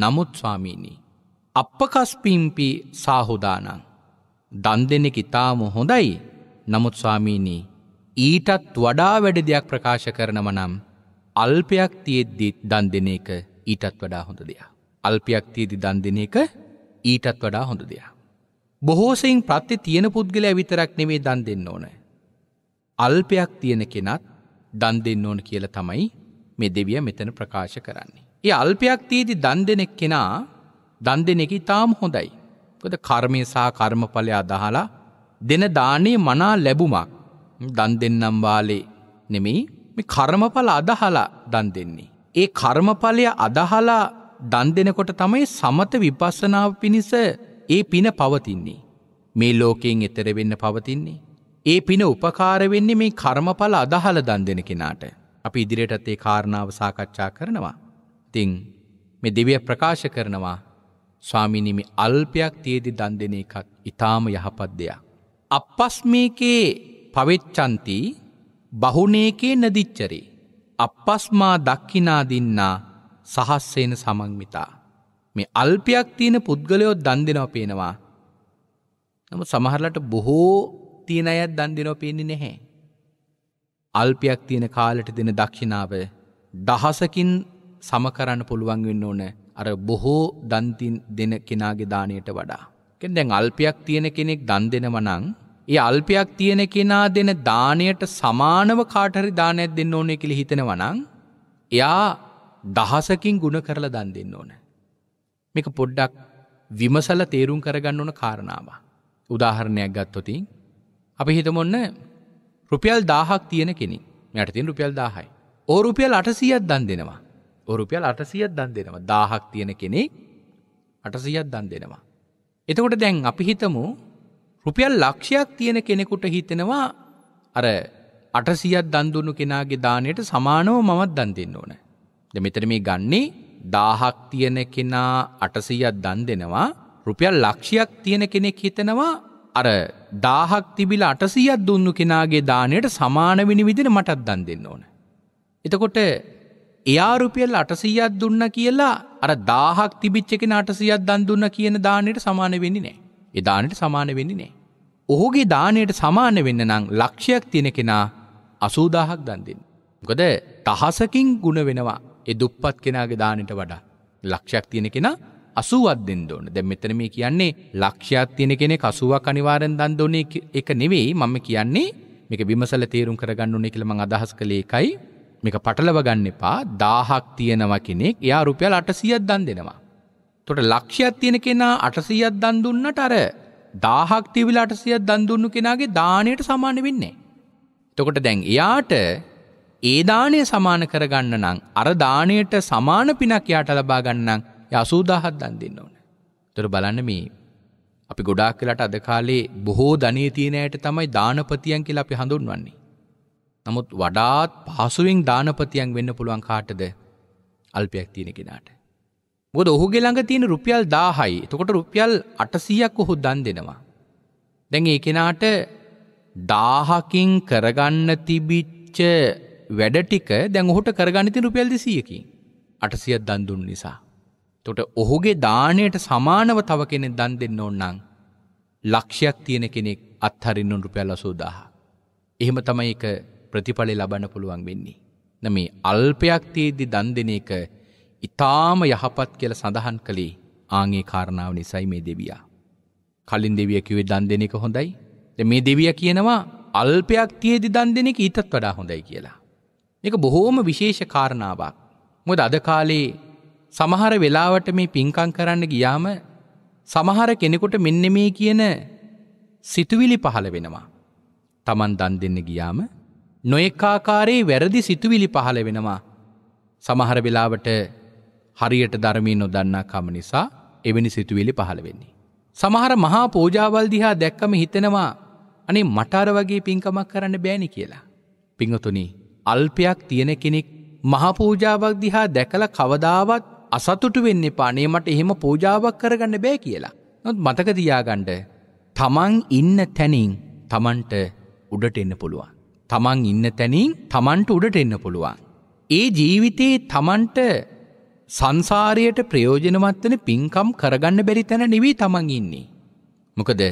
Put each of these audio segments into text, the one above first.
නමුත් ස්වාමීණී. අපපකස්පීම්පි සාහුදානං. දන් දෙනෙක් ඉතාම හොඳයි නමුත් ස්වාමීණී ඊටත් වඩා වැඩ දෙයක් ප්‍රකාශ කරනව නම් අල්පයක් තියෙද්දිත් දන් දෙන එක ඊටත් වඩා හොඳ දෙයක්. අල්පයක් තියදි දන් දෙන එක ඊටත් වඩා හොඳ දෙයක්. බොහෝසයින් ප්‍රත්‍ය තියෙන පුද්ගල ඇවිතරක් නෙවේ දන් දෙන්න ඕන. අල්පයක් තියෙන කෙනත් දන් දෙන්න ඕන කියල තමයි මේ දෙවිය මෙතන ප්‍රකාශ කරන්නේ. ඒ අල්පයක් තියේදි දන් දෙනෙක් කෙනා දන් දෙනෙකි තාම හොඳයි. කොද කර්මය සහ කර්මඵලයා දහලා දෙන දානේ මනා ලැබුමක් දන් දෙන්නම් වාලේ නෙමෙයි මේ කර්මඵල අදහලා දන් දෙන්නේ. ඒ කර්මඵලය අදහලා දන් දෙනකොට තමයි සමත විපස්සනාව පිණිස ඒ පින පවතින්නේ. මේ ලෝකයෙන් එතර වෙන්න පවතින්නේ. ඒ පින උපකාර වෙන්නේ මේ කර්මඵල අදහල දන් දෙන කෙනාට. අපි ඉදිරියටත් ඒ කාරණාව සාකච්ඡා කරනවා. තිං මෙ දෙවිය ප්‍රකාශ කරනවා ස්වාමිනිමි අල්පයක් තියේදි දන් දෙන එකක් ඉතාම යහපත් දෙයක්. අපස්මේකේ පවෙච්චන්ති බහුණේකේ නදිච්චරේ. අපස්මා දක්කිනාදින්නා සහස්සේන සමංමිතා. මේ අල්පයක් තියෙන පුද්ගලයොත් දන් දෙනව පේනවා. නම සමහරලට බොහෝ තියෙන අයත් දන් දෙනව පේන්නේ නැහැ. අල්පයක් තියෙන කාලට දෙන දක්ෂිනාව දහසකින් සමකරන්න පුළුවන් වෙන්න ඕන අර බොහෝ දන්තින් දෙන කෙනාගේ දානයට වඩා. කෙන් දැන් අල්පයක් තියෙන කෙනෙක් දන් දෙනවනං ඒ අල්පයක් තියෙන කෙනා දෙන දානයට සමානව කාටරි දානයක් දෙන්න ඕනේ කළ හිතෙනවනං එයා දහසකින් ගුණ කරලා දන් දෙන්න ඕන. මේක පොඩ්ඩක් විමසල තේරුම් කරගන්න ඕන කාරණාව. උදාහරණයක් ගත්තොතින් අපි හිතමොන්න රුපියල් දාහක් තියෙන කෙනෙක් යට තින් රුපියල් දාහයි. ඕ රුපියල් අටසියත් දන් දෙනවා. ඔරුපියල් අටසියක් දන් දෙනවා දාහක් තියෙන කෙනෙක් අටසියක් දන් දෙනවා. එතකොට දැන් අපි හිතමු රුපියල් ලක්ෂයක් තියෙන කෙනෙකුට හිතෙනවා අර අටසියක් දන්දුන්නු කෙනාගේ දානයට සමානව මමත් දන් දෙන්න ඕන. ද මෙතන මේ ගන්නේ දාහක් තියෙන කෙනා අටසීයක් දන් දෙනවා රුපියල් ලක්ෂයක් තියෙන කෙනෙක් හිතනවා අර දාහක් තිබිල අටසීයක් දුන්නු කෙනාගේ දානයට සමානවෙනි විදින මටත් දන් දෙන්න ඕන. එතකොට එයා රුපියල් අටසීයක් දුන්න කියලා අර දාහක් තිබිච්චකෙන අටසියක් දන් දුන්න කියන දානයට සමාන වෙන්නේ නෑ. එදානට සමාන වෙන්නේ නෑ. ඔහුගේ දානයට සමාන වෙන්න නම් ලක්ෂයක් තියෙන කෙනා අසූදාහක් දන් දෙන්න. ගොද තහසකින් ගුණ වෙනවා එ දුප්පත් කෙනාගේ දානට වඩා. ලක්ෂයක් තියෙන කෙනා අසුවත් දෙන්න ඕන දැ මෙතන මේ කියන්නේ ලක්ෂයක් තියෙන කෙනෙ කසුවක් අනිවාරෙන් දන්දෝන එක නෙවෙයි මම කියන්නේ මේක විමසල තේරුම් කරගන්න ඕනෙ කියලම අදහස් කළේ එකයි මේක පටලව ගන්න එපා 1000ක් තියෙනවා කෙනෙක් එයා රුපියල් 800ක් දන් දෙනවා. එතකොට ලක්ෂයක් තියෙන කෙනා 800ක් දන් දුන්නට අර 1000ක් තියවිලා 800ක් දන් දුන්නු කෙනාගේ දාණයට සමාන වෙන්නේ නැහැ. එතකොට දැන් එයාට ඒ දාණය සමාන කරගන්න නම් අර දාණයට සමාන පිනක් එයාට ලබා ගන්න නම් 80000ක් දන් දෙන්න ඕනේ. එතකොට බලන්න මේ අපි ගොඩාක් වෙලාට අද කාලේ බොහෝ ධනෙ තියෙන ඇයට තමයි දානපතියන් කියලා අපි හඳුන්වන්නේ. නමුත් වඩාත් පහසුවෙන් දානපතියන් වෙන්න පුළුවන් කාටද අල්පයක් තියෙන කෙනාට. ගොද ඔහුගේ ළඟ තියෙන රුපියල් දාහයි එතකොට රුපියල් අටසීයක් ඔහු දන් දෙනවා. දැන් ඒ කෙනාට දාහකින් කරගන්න තිබිච්ච වැඩ ටික දැන් ඔහුට කරගන්න තින රුපියල් දෙසීයකින් අටසියක් දන් දුන් නිසා. තොට ඔහුගේ දානයට සමානව තව කෙනෙ දන් දෙන්න ඕන්නම් ලක්ෂයක් තියෙන කෙනෙක් අත්හරින්නුන් රුපියල් අසූදාහ. එහෙම තමයි එක ප්‍රතිඵලය ලබන්න පුළුවන් වෙන්නේ. න මේ අල්පයක් තියේද්දි දන් දෙන එක ඊටාම යහපත් කියලා සඳහන් කළේ ආන්ගේ කාරණාව නිසයි මේ දෙවියා. කලින් දෙවිය කිව්වේ දන් දෙන එක හොඳයි. දැන් මේ දෙවියා කියනවා අල්පයක් තියේදි දන් දෙන එක ඊටත් වඩා හොඳයි කියලා. මේක බොහෝම විශේෂ කාරණාවක්. මොකද අද කාලේ සමහර වෙලාවට මේ පින්කම් කරන්න ගියාම සමහර කෙනෙකුට මෙන්න මේ කියන සිතුවිලි පහළ වෙනවා. Taman දන් දෙන්න ගියාම නොයෙක්කාකාරයේ වැරදි සිතුවිලි පහළ වෙනවා. සමහර වෙලාවට හරියට ධර්මී නොදන්නා කම නිසා එවැනි සිතුවිලි පහළ වෙන්නේ. සමහර මහා පෝජාවල් දිහා දැක්කම හිතෙනවා අනේ මටාර වගේ පින්කමක් කරන්න බෑනි කියලා. පිංහතුනි අල්පයක් තියෙන කෙනෙක් මහපූජාවක් දිහා දැකල කවදාවත් අසතුටු වෙන්න පානේ මට එහෙම පෝජාවක් කරගන්න බෑ කියලා. නොත් මතක තියාගණ්ඩ තමන් ඉන්න තැනින් තමන්ට උඩට එන්න පුළුවන්. තමන් ඉන්න තැනින් තමන්ට උඩට එන්න පුළුවන්. ඒ ජීවිතයේ තමන්ට සංසාරයට ප්‍රයෝජනවත් වෙන පින්කම් කරගන්න බැරි තැන නෙවෙයි තමන් ඉන්නේ. මොකද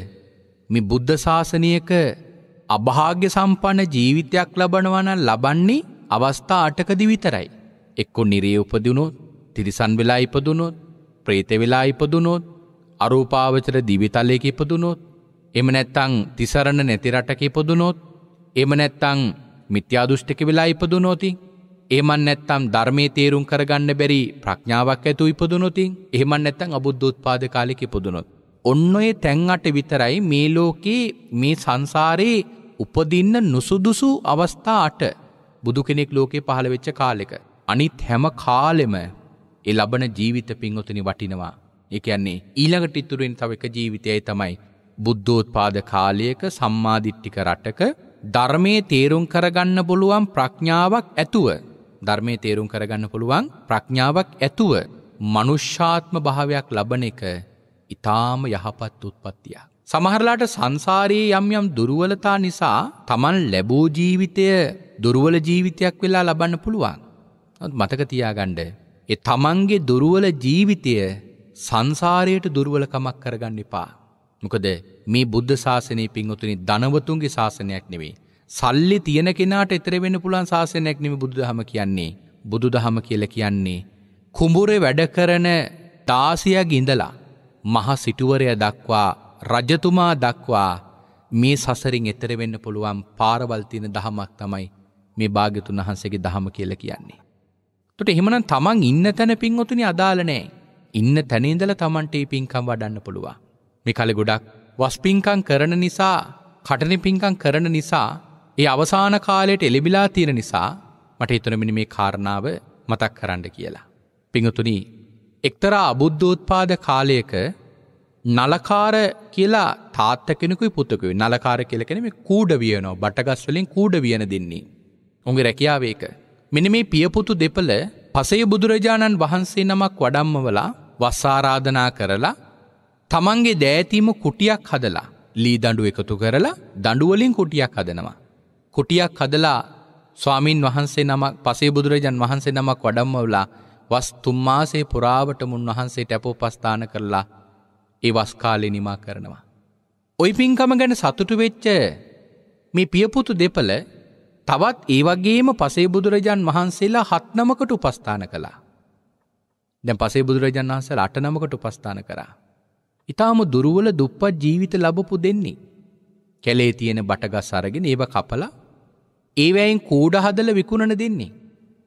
මේ බුද්ධ ශාසනයක අභාග්‍ය සම්පන්න ජීවිතයක් ලබනවා නම් ලබන්නේ අවස්ථා 8කදී විතරයි. එක්කෝ නිරේ උපදිනොත්, තිරිසන් වෙලා ඉපදුනොත්, പ്രേත වෙලා ඉපදුනොත්, අරූපාවචර දිවිතලයක ඉපදුනොත්, එහෙම නැත්නම් තිසරණ නැති රටක ඉපදුනොත්, එම නැත්තං මිත්‍යාදුෂ්ටක වෙලා ඉපදුනොති. ඒමන් නැත්තම් ධර්මයේ තේරුම් කරගන්න බැරි ප්‍රඥාවක් ඇතු ඉපදුනොති. එහෙමන් නැත්තම් අබුද්ධෝත්පාද කාලෙක ඉපදුනොත්. ඔන්න ඔය තැන් අට විතරයි මේ ලෝකේ මේ සංසාරේ උපදින්න නුසුදුසු අවස්ථා අට බුදු කෙනෙක් ලෝකේ පහළ වෙච්ච කාලෙක. අනිත් හැම කාලෙම ඒ ලබන ජීවිත පින්වතුනි වටිනවා. ඒ කියන්නේ ඊළඟට ඉතුරු වෙන තව එක ජීවිතයයි තමයි බුද්ධෝත්පාද කාලයක සම්මාදිට්ඨික රටක ධර්මයේ තේරුම් කරගන්න පුළුවන් ප්‍රඥාවක් ඇතුව ධර්මයේ තේරුම් කරගන්න පුළුවන් ප්‍රඥාවක් ඇතුව මනුෂ්‍යාත්ම භාවයක් ලබන එක ඊටාම යහපත් උත්පත්තියක්. සමහරලාට සංසාරයේ යම් යම් දුර්වලතා නිසා Taman ලැබූ ජීවිතය දුර්වල ජීවිතයක් වෙලා ලබන්න පුළුවන්. මතක තියාගන්න. ඒ Tamanගේ දුර්වල ජීවිතය සංසාරයට දුර්වලකමක් කරගන්න එපා. මොකද මේ බුද්ධ ශාසනය පින්වතුනි ධනවතුන්ගේ ශාසනයක් නෙවෙයි. සල්ලි තියෙන කෙනාට එතර වෙන්න පුළුවන් ශාසනයක් නෙවෙයි බුදුදහම කියන්නේ. බුදුදහම කියලා කියන්නේ කුඹුරේ වැඩ කරන දාසියක ඉඳලා මහ සිටුවරය දක්වා රජතුමා දක්වා මේ සසරින් එතර වෙන්න පුළුවන් පාරවල් තියෙන දහමක් තමයි මේ භාග්‍යතුන් වහන්සේගේ දහම කියලා කියන්නේ. එතකොට එහෙමනම් තමන් ඉන්න තැන පින් ඔතුනේ අදාළ නැහැ. ඉන්න තැන ඉඳලා තමන්ට මේ පින්කම් වඩන්න පුළුවන්. මේ කලෙ ගොඩක් වස්පිංකං කරන නිසා කටන පිංකං කරන නිසා ඒ අවසාන කාලයට එලිබිලා තියෙන නිසා මට හිතනමිනි මේ කාරණාව මතක් කරන්න කියලා. පිඟතුනි එක්තරා අබුද්ධෝත්පාද කාලයක නලකාර කියලා තාත්ත කෙනෙකුයි පුතකුයි නලකාර කියල කෙනෙම කූඩ වියනෝ බටගස් වලින් කූඩ වියන දෙන්නේ. උගේ රැකියාවේක. මෙන මේ පියපුතු දෙපළ පසේ බුදුරජාණන් වහන්සේ නමක් වඩම්මවලා වස්සාරාධනා කරලා තමන්ගේ දෑතීම කුටියක් හදලා ලී දඩු එකතු කරලා දඩුවලින් කුටියක් හදනවා. කුටියක් හදලා ස්වාමීන් වහන්සේ නමක් පසේ බුදුරජන් වහන්සේ නමක් වඩම්මවලා වස් තුම්මාසේ පුරාවට මුන් වහන්සේ ටැපෝ පස්ථාන කරලා ඒ වස්කාලෙ නිමා කරනවා. ඔයි පින්කම ගැන සතුටු වෙච්ච මේ පියපුතු දෙපළ තවත් ඒ වගේම පසේ බුදුරජන් වහන්සේලා හත්නමකට උපස්ථාන කළා. දැන් පසේ බුදුරජන් වහන්සේලා අටනමකට උපස්ථාන කරා. ඉතාම දුරුවල දුප්පත් ජීවිත ලබපු දෙන්නේ. කැලේ තියෙන බටගස් අරගෙන ඒව කපලා ඒවැයින් කූඩ හදල විකුණන දෙන්නේ.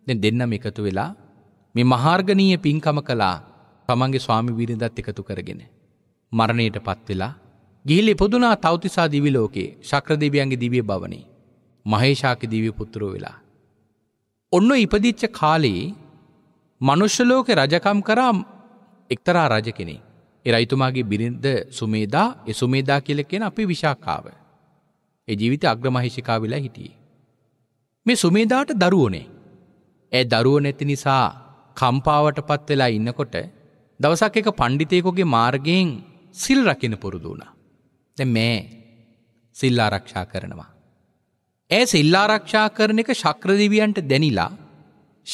දැන් දෙන්නම එකතු වෙලා මේ මහාර්ගනීය පින්කම කළා තමන්ගේ ස්වාමි විරිඳත් එකතු කරගෙන. මරණයට පත් වෙලා ගිහිලි පොදුනා තෞතිසා දිවි ලෝකේ ශක්‍රදේවියන්ගේ දිවිය භවනේ. මහේෂාක දිව්‍ය පුත්‍රෝ වෙලා. ඔන්න ඉපදිච්ච කාලයේ මනුෂ්‍ය ලෝකේ රජකම් කරා එක්තරා රජ කෙනෙක්. එරයිතුමාගේ බිරිඳ සුමේදා එසුමේදා කියල කියෙන අපි විශාකාව. එ ජීවිත අග්‍රමහිෂිකා වෙලා හිටියේ. මේ සුමේදාට දරුවනේ. ඇ දරුව නැති නිසා කම්පාවට පත් වෙලා ඉන්නකොට දවසක් එක පණ්ඩිතයකුගේ මාර්ගයෙන් සිල් රකින පුරුදුුණ. දැ මේ සිල්ලාරක්ෂා කරනවා. ඇ සිල්ලාරක්ෂා කරන එක ශක්‍රදිවියන්ට දැනිලා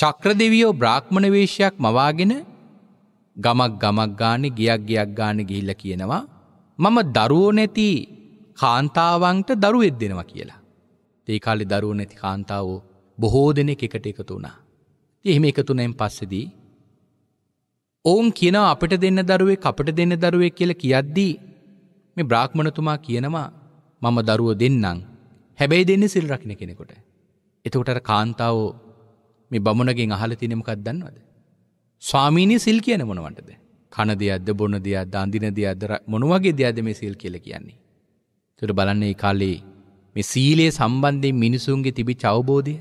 ශක්‍රදිවියෝ බ්‍රාහ්මණ වේශයක් මවාගෙන ගමක් ගමක් ගානේ ගියක් ගියක් ගානේ ගිහිල්ලා කියනවා මම දරුවෝ නැති කාන්තාවන්ට දරුවෙක් දෙනවා කියලා. ඒ කාලේ දරුවෝ නැති කාන්තාවෝ බොහෝ දෙනෙක් එකට එකතු වුණා. ඉතින් එහෙම එකතු වුණෙන් පස්සේදී ඔවුන් කියනවා අපිට දෙන්න දරුවෙක් අපිට දෙන්න දරුවෙක් කියලා කියද්දී මේ බ්‍රාහ්මණතුමා කියනවා මම දරුවෝ දෙන්නම්. හැබැයි දෙන්නේ සිල් රකින්න කෙනෙකුට. එතකොට අර කාන්තාවෝ මේ බමුණගෙන් අහලා තියෙන්නේ මොකක්ද දන්නවද? ස්වාමීනී සිල් කියන මොනවටද? කන දෙයක්ද බොන දෙයක්ද අඳින දෙයක්ද මොන වගේ දෙයක්ද මේ සිල් කියලා කියන්නේ? ඒතර බලන්න මේ කාලේ මේ සීලයේ සම්බන්ධයෙන් මිනිසුන්ගේ තිබිච්ච අවබෝධය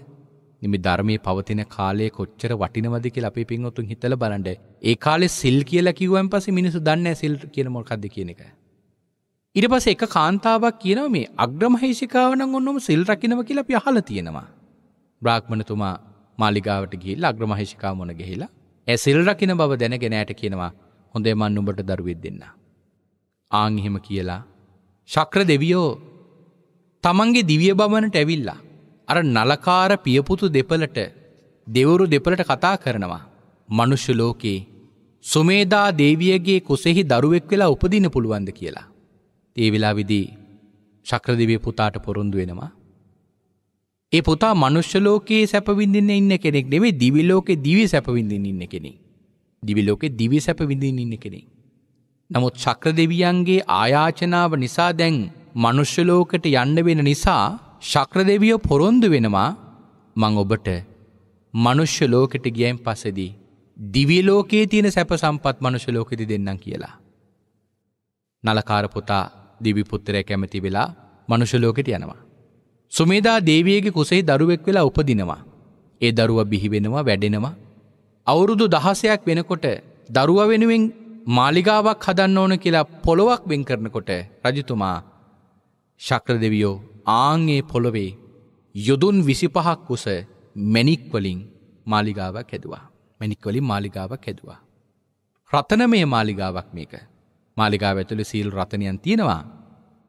මේ ධර්මයේ පවතින කාලයේ කොච්චර වටිනවද කියලා අපි පින්වතුන් හිතලා බලන්න. ඒ කාලේ සිල් කියලා කිව්වන් පස්සේ මිනිස්සු දන්නේ නැහැ සිල් කියන මොකක්ද කියන එක. ඊට පස්සේ එක කාන්තාවක් කියනවා මේ අග්‍රමහේෂිකාව නම් ඔන්නම සිල් රකින්නවා කියලා අපි අහලා තියෙනවා. බ්‍රාහ්මණතුමා මාලිගාවට ගිහිල්ලා අග්‍රමහේෂිකාව මොන ගිහිලා ඇසිල් රකින බව දැනගෙනෑට කියනවා හොඳේ මන් උඹට දරුවෙත් දෙන්න. ආංහිම කියලා ශක්‍ර දෙවියෝ තමන්ගේ දිවිය බවනට ඇවිල්ලා. අර නලකාර පියපුතු දෙපලට දෙවුරු දෙපලට කතා කරනවා. මනුෂ්‍ය ලෝකයේ සුමේදා දේවියගේ කුසෙහි දරුවෙක් වෙලා උපදින පුළුවන්ද කියලා. ඒ වෙලා විදී ශක්‍රදිවිය පුතාට පොරුන්දු වෙනවා. ඒ පුතා මනුෂ්‍ය ලෝකයේ සැපවිඳින්න ඉන්න කෙනෙක් නෙමේ දිවි ලෝකේ දිවි සැපවිඳින්න ඉන්න කෙනෙක්. දිවි ලෝකේ දිවි සැපවිඳින්න ඉන්න කෙනෙක්. නමුත් චක්‍ර දෙවියන්ගේ ආයාචනාව නිසා දැන් මනුෂ්‍ය ලෝකට යන්න වෙන නිසා ශක්‍ර දෙවියෝ පොරොන්දු වෙනවා මං ඔබට මනුෂ්‍ය ලෝකෙට ගියයින් පස්සෙදී දිවි ලෝකයේ තියෙන සැප සම්පත් මනුෂ්‍ය ලෝකෙදි දෙන්නම් කියලා. නලකාර පුතා දිවි පුත්‍රය කැමති වෙලා මනුෂ්‍ය ලෝකෙට යනවා. සුමේදා දේවියගේ කුසෙහි දරුවෙක් වෙලා උපදිනවා. ඒ දරුව බිහිවෙනවා වැඩෙනවා. අවුරුදු දහසයක් වෙනකොට දරුව වෙනුවෙන් මාලිගාවක් හදන්න ඕන කියලා පොළොවක් වෙන් කරනකොට රජතුමා ශක්‍ර දෙවියෝ ආංගේ පොළොවේ යොදුන් විසිපහක් උස මැනික්වලින් මාලිගාවක් හැදවා. මැනික්වලින් මාලිගාවක් හැදවා. රතනමය මාලිගාවක් මේක මාලිගාව ඇතුළ සීල් රතනයන් තියෙනවා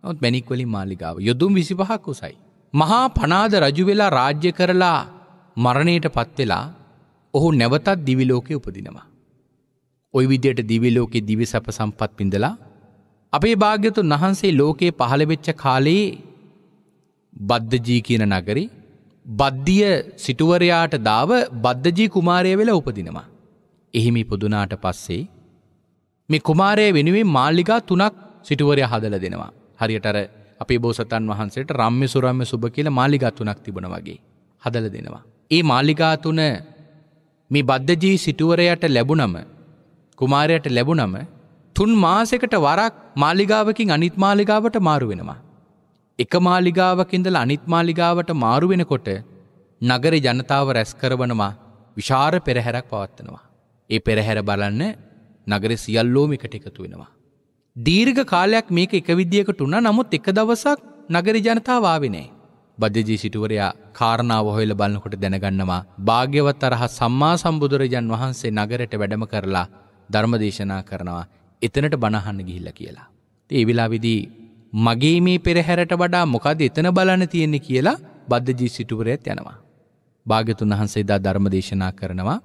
නොත් මැනික්වලින් මාලිගාව යොදුම් විසිපහක් උසයි. මහා පනාද රජුවෙලා රාජ්‍ය කරලා මරණයට පත්වෙලා ඔහු නැවතත් දිවිලෝකය උපදිනවා. ඔයි විදියට දිවිලෝකෙ දිවි සැප සම්පත් පිඳලා අපේ භාග්‍යතුන් වහන්සේ ලෝකයේ පහළවෙච්ච කාලයේ බද්ධජී කියන නගරි බද්ධිය සිටුවරයාට දාව බද්ධජී කුමාරය වෙලා උපදිනවා. එහිමි පුදුනාට පස්සේ මේ කුමාරය වෙනුවෙන් මාල්ලිකා තුනක් සිටුවරය හදල දෙනවා. හරියටර අපේ බෝසතන් වහන්සේට රම්ම සුරම්ම සුබ කියල මාලිගා තුනක් තිබන වගේ හදල දෙනවා. ඒ මාලිගා තුන මේ බද්ධජී සිටුවරයට ලැබුණම කුමාරයට ලැබුණම තුන් මාසෙකට වරක් මාලිගාවකින් අනිත් මාලිගාවට මාරු වෙනවා. එක මාලිගාවකින්දල අනිත් මාලිගාවට මාරු වෙනකොට නගර ජනතාව රැස් කරවනවා විශාර පෙරහැරක් පවත්වනවා. ඒ පෙරහැර බලන්න නගර සියල්ලෝමිකට එකතු වෙනවා. දීර්ඝ කාලයක් මේක එක විදිියකට වුණා නමුත් එක දවසක් නගරි ජනතාව ආවිනේ. බද්ධජී සිටුවරයා කාරණාව හොයල බලන්නකොට දැනගන්නවා භාග්‍යවත් අරහ සම්මා සම්බුදුරජන් වහන්සේ නගරට වැඩම කරලා ධර්මදේශනා කරනවා එතනට බණහන්න ගිහිල්ල කියලා. ඒ විලා විදී මගේ මේ පෙරහැරට වඩා මොකද එතන බලන්න තියෙන්නේ කියලා බද්ධජී සිටුවරයත් යනවා. භාග්‍යතුන් වහන්සේ දා ධර්මදේශනා කරනවා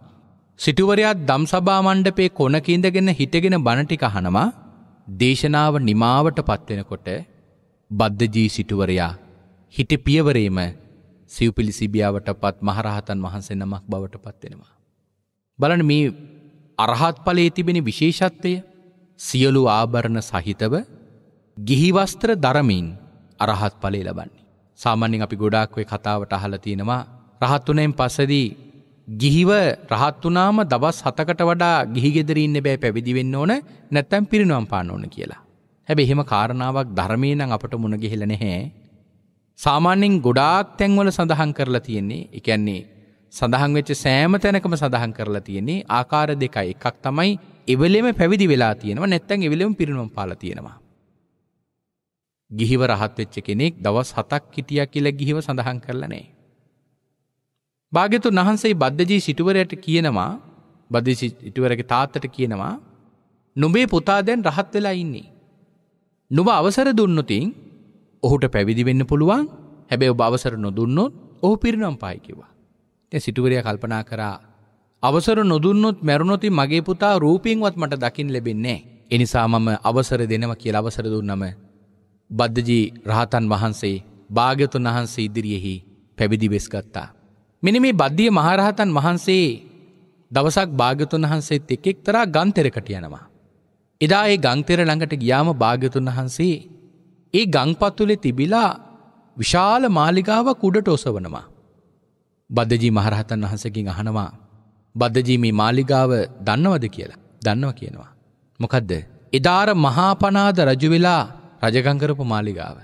සිටුවරයාත් දම් සභා මණ්ඩපේ කොනකින්දගෙන හිටගෙන බණටි කහනවා දේශනාව නිමාවට පත්වෙනකොට බද්ධජී සිටුවරයා හිට පියවරේම සිව්පිලි සිබියාවට පත් මහරහතන් වහන්සේ නමක් බවට පත්වෙනවා. බලන මේ අරහත් පලේ තිබෙන විශේෂත්වය සියලු ආභරණ සහිතව ගිහිවස්ත්‍ර දරමින් අරහත් පලේ ලබන්නේ. සාමාන්‍යෙන් අපි ගොඩාක්වේ කතාවට අහල තියෙනවා රහත්තුනෙන් පසදී ගිහිව රහත් වුණාම දවස් 7කට වඩා ගිහි ගෙදර ඉන්න බෑ පැවිදි වෙන්න ඕන නැත්නම් පිරිනුවම් පාන්න ඕන කියලා. හැබැයි එහෙම කාරණාවක් ධර්මයේ නම් අපට මුණ ගිහිලා නැහැ. සාමාන්‍යයෙන් ගොඩාක් තැන්වල සඳහන් කරලා තියෙන්නේ. ඒ කියන්නේ සඳහන් වෙච්ච සෑම තැනකම සඳහන් කරලා තියෙන්නේ ආකාර දෙකයි. එකක් තමයි එවලෙම පැවිදි වෙලා තියෙනවා නැත්නම් එවලෙම පිරිනුවම් පාලා තියෙනවා. ගිහිව රහත් වෙච්ච කෙනෙක් දවස් 7ක් හිටියා කියලා ගිහිව සඳහන් කරලා නැහැ. භාගතුන් වහන්සේ බද්ධජී සිටුවරයට කියනවා බදදි ඉටුවරගේ තාත්තට කියනවා නොබේ පුතා දැන් රහත් වෙලා ඉන්නේ. නොබ අවසර දුන්නතින් ඔහුට පැවිදි වෙන්න පුළුවන් හැබැයි බවසර නොදුන්නොත් ඔහු පිරිනම් පායිකිවා. තැ සිටුවරය කල්පනා කරා අවසර නොදුන්නොත් මැරුණොති මගේ පුතා රූපීන්වත් මට දකිින් ලැබෙන්නේ එනිසා මම අවසර දෙනව කිය අවසර දුන්නම බද්ධජී රහතන් වහන්සේ භාගතුන් වහන්සේ ඉදිරියෙහි පැවිදි වෙස්ගත්තා. මෙනි මේ බද්ධිය මහරහතන් වහන්සේ දවසක් භාගතුන් වහන්සේත් එක් එක්තරා ගන්තෙරකට යනවා. එදා ඒ ගංතෙර ළඟට ගියාම භාග්‍යතුන් වහන්සේ ඒ ගංපත්තුලේ තිබිලා විශාල මාලිගාවක් උඩට ඔසවනවා. බද්ධජී මහරහතන් වහන්සකින් අහනවා බද්ධජී මේ මාලිගාව දන්නවද කියලා දන්නව කියනවා. මොකදද එදාර මහාපනාද රජවෙලා රජගංකරපු මාලිගාව.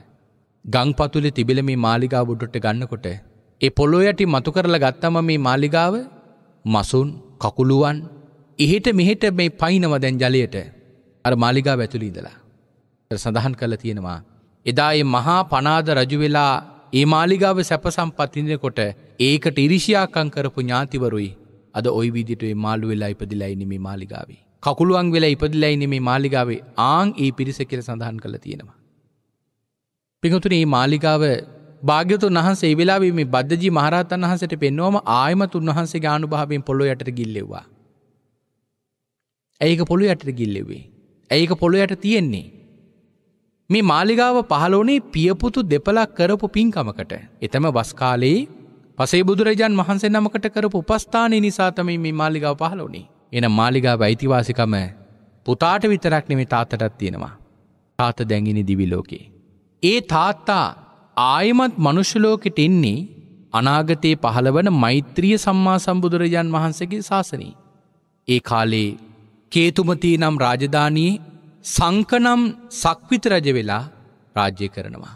ගංපතුලි තිබිල මේ මාලිගාව උඩට ගන්නකොට ඒ පොළො යටි මතු කරලා ගත්තම මේ මාලිගාව මසුන් කකුළුවන් එහෙට මෙහෙට මේ පයිනව දැන් ජලයට අර මාලිගා වැතුලි ඉඳලා. සඳහන් කළ තියෙනවා. එදා ඒ මහා පනාද රජුවෙලා ඒ මාලිගාව සැපසම්පත්තිනකොට ඒකට ඉරිෂයාකං කරපු ඥාතිවරුයි අද ඔයි විදිට මාළු වෙලා ඉපදිලයි නෙමේ මාලිගාවේ. කකුළුවන් වෙලා ඉපදිලයි නෙමේ මාලිගාවේ ආං ඒ පිරිස කියල සඳහන් කළ තියෙනවා. පිහතුර ඒ මාලිගාව භාග්‍යතුන් වහන්සේ වෙලාවීම බද්ධජී මහරහතන් වහසට පෙන්නවම ආයමත් උන්වහන්සේ ගානු භාවෙන් පොළො යට ගිල්ලෙවා. ඒක පොළො යටට ගිල්ලෙවේ. ඒක පොළො යට තියෙන්නේ. මේ මාලිගාව පහලෝනේ පියපුතු දෙපලක් කරපු පින්කමකට. එතම වස්කාලයේ පසේ බුදුරජාන් වහන්සේ නමකට කරපු උපස්ථානය නිසාතම මේ මාලිගාව පහලෝනේ. එන මාලිගාව අයිතිවාසිකම පුතාට විතරක් නෙමේ තාතටත් තියෙනවා. තාත දැඟිනි දිවිලෝකේ. ඒ තාත්තා ආයමත් මනුෂ්‍යලෝකෙට එන්නේ අනාගතයේ පහළවන මෛත්‍රිය සම්මා සම්බුදුරජන් වහන්සගේ ශාසනී. ඒ කාලේ කේතුමතිී නම් රාජධානයේ සංකනම් සක්විත රජ වෙලා රාජ්‍ය කරනවා.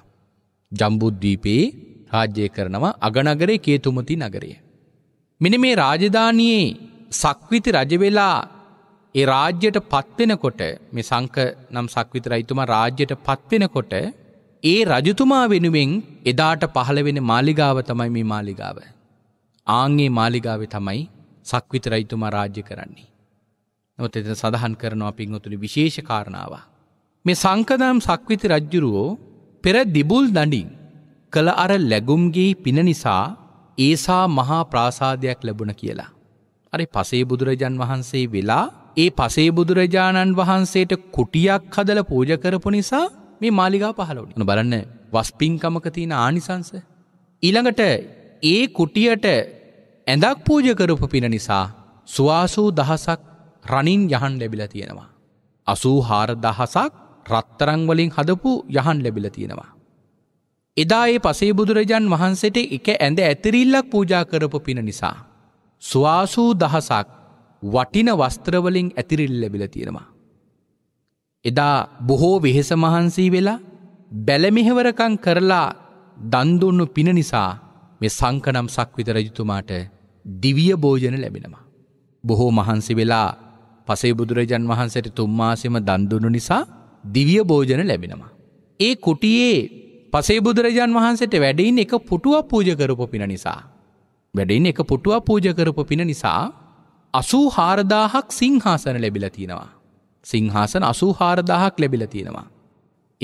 ජම්බුද්ධීපයේ රාජ්‍යය කරනවා අගනගරේ කේතුමති නගරය. මෙන මේ රාජධානයේ සක්විති රජවෙලා ඒ රාජ්‍යයට පත්වෙනකොට මේ සංක නම් සක්විත රයිතුම රාජ්‍යයට පත්වෙනකොට ඒ රජතුමා වෙනුවෙන් එදාට පහළවෙන මාලිගාව තමයි මේ මාලිගාව. ආංගේ මාලිගාව තමයි සක්විත රයිතුමා රාජ්‍ය කරන්නේ. නොත එත සඳහන් කරනවා පින්වතුනි විශේෂ කාරණාව. මේ සංකදම් සක්විති රජ්ජුරුවෝ පෙර දිබුල් දඩින් කළ අර ලැගුම්ගේ පින නිසා ඒසා මහා ප්‍රාසාධයක් ලැබුණ කියලා. අරි පසේ බුදුරජන් වහන්සේ වෙලා ඒ පසේ බුදුරජාණන් වහන්සේට කුටියක් හදල පූජ කරපු නිසා මේ මාලිගා පහලවන බලන්න වස්පින්කමක තියෙන ආනිසංස. ඊළඟට ඒ කුටියට ඇඳක් පූජ කරපු පින නිසා සුවාසූ දහසක් රණින් යහන් ලැබිල තියෙනවා. අසූ හාර දහසක් රත්තරංවලින් හදපු යහන් ලැබිල තියෙනවා. එදා ඒ පසේ බුදුරජාන් වහන්සේට එක ඇඳ ඇතිරිල්ලක් පූජා කරපු පින නිසා. ස්වාසූ දහසක් වටින වස්ත්‍රවලින් ඇතිරිල් ලැබිල තියෙනවා. එදා බොහෝ වෙහෙස මහන්සී වෙලා බැලමෙහෙවරකං කරලා දන්දුන්නු පින නිසා මෙ සංකනම් සක්විත රජතුමාට දිවිය භෝජන ලැබෙනවා. බොහෝ මහන්සි වෙලා පසේ බුදුරජන් වහන්සට තුම්මාසෙම දන්දුනු නිසා දිවිය භෝජන ලැබෙනවා. ඒ කුටියේ පසේ බුදුරජන් වහන්සට වැඩයින් එක පුටුවක් පූජකරපු පින නිසා. වැඩයින් එක පුටුවක් පූජකරපු පින නිසා අසූ හාරදාහක් සිංහාසන ලැබිල තියෙනවා. සිංහාසන අසූහාරදාහක් ලැබිල තියෙනවා.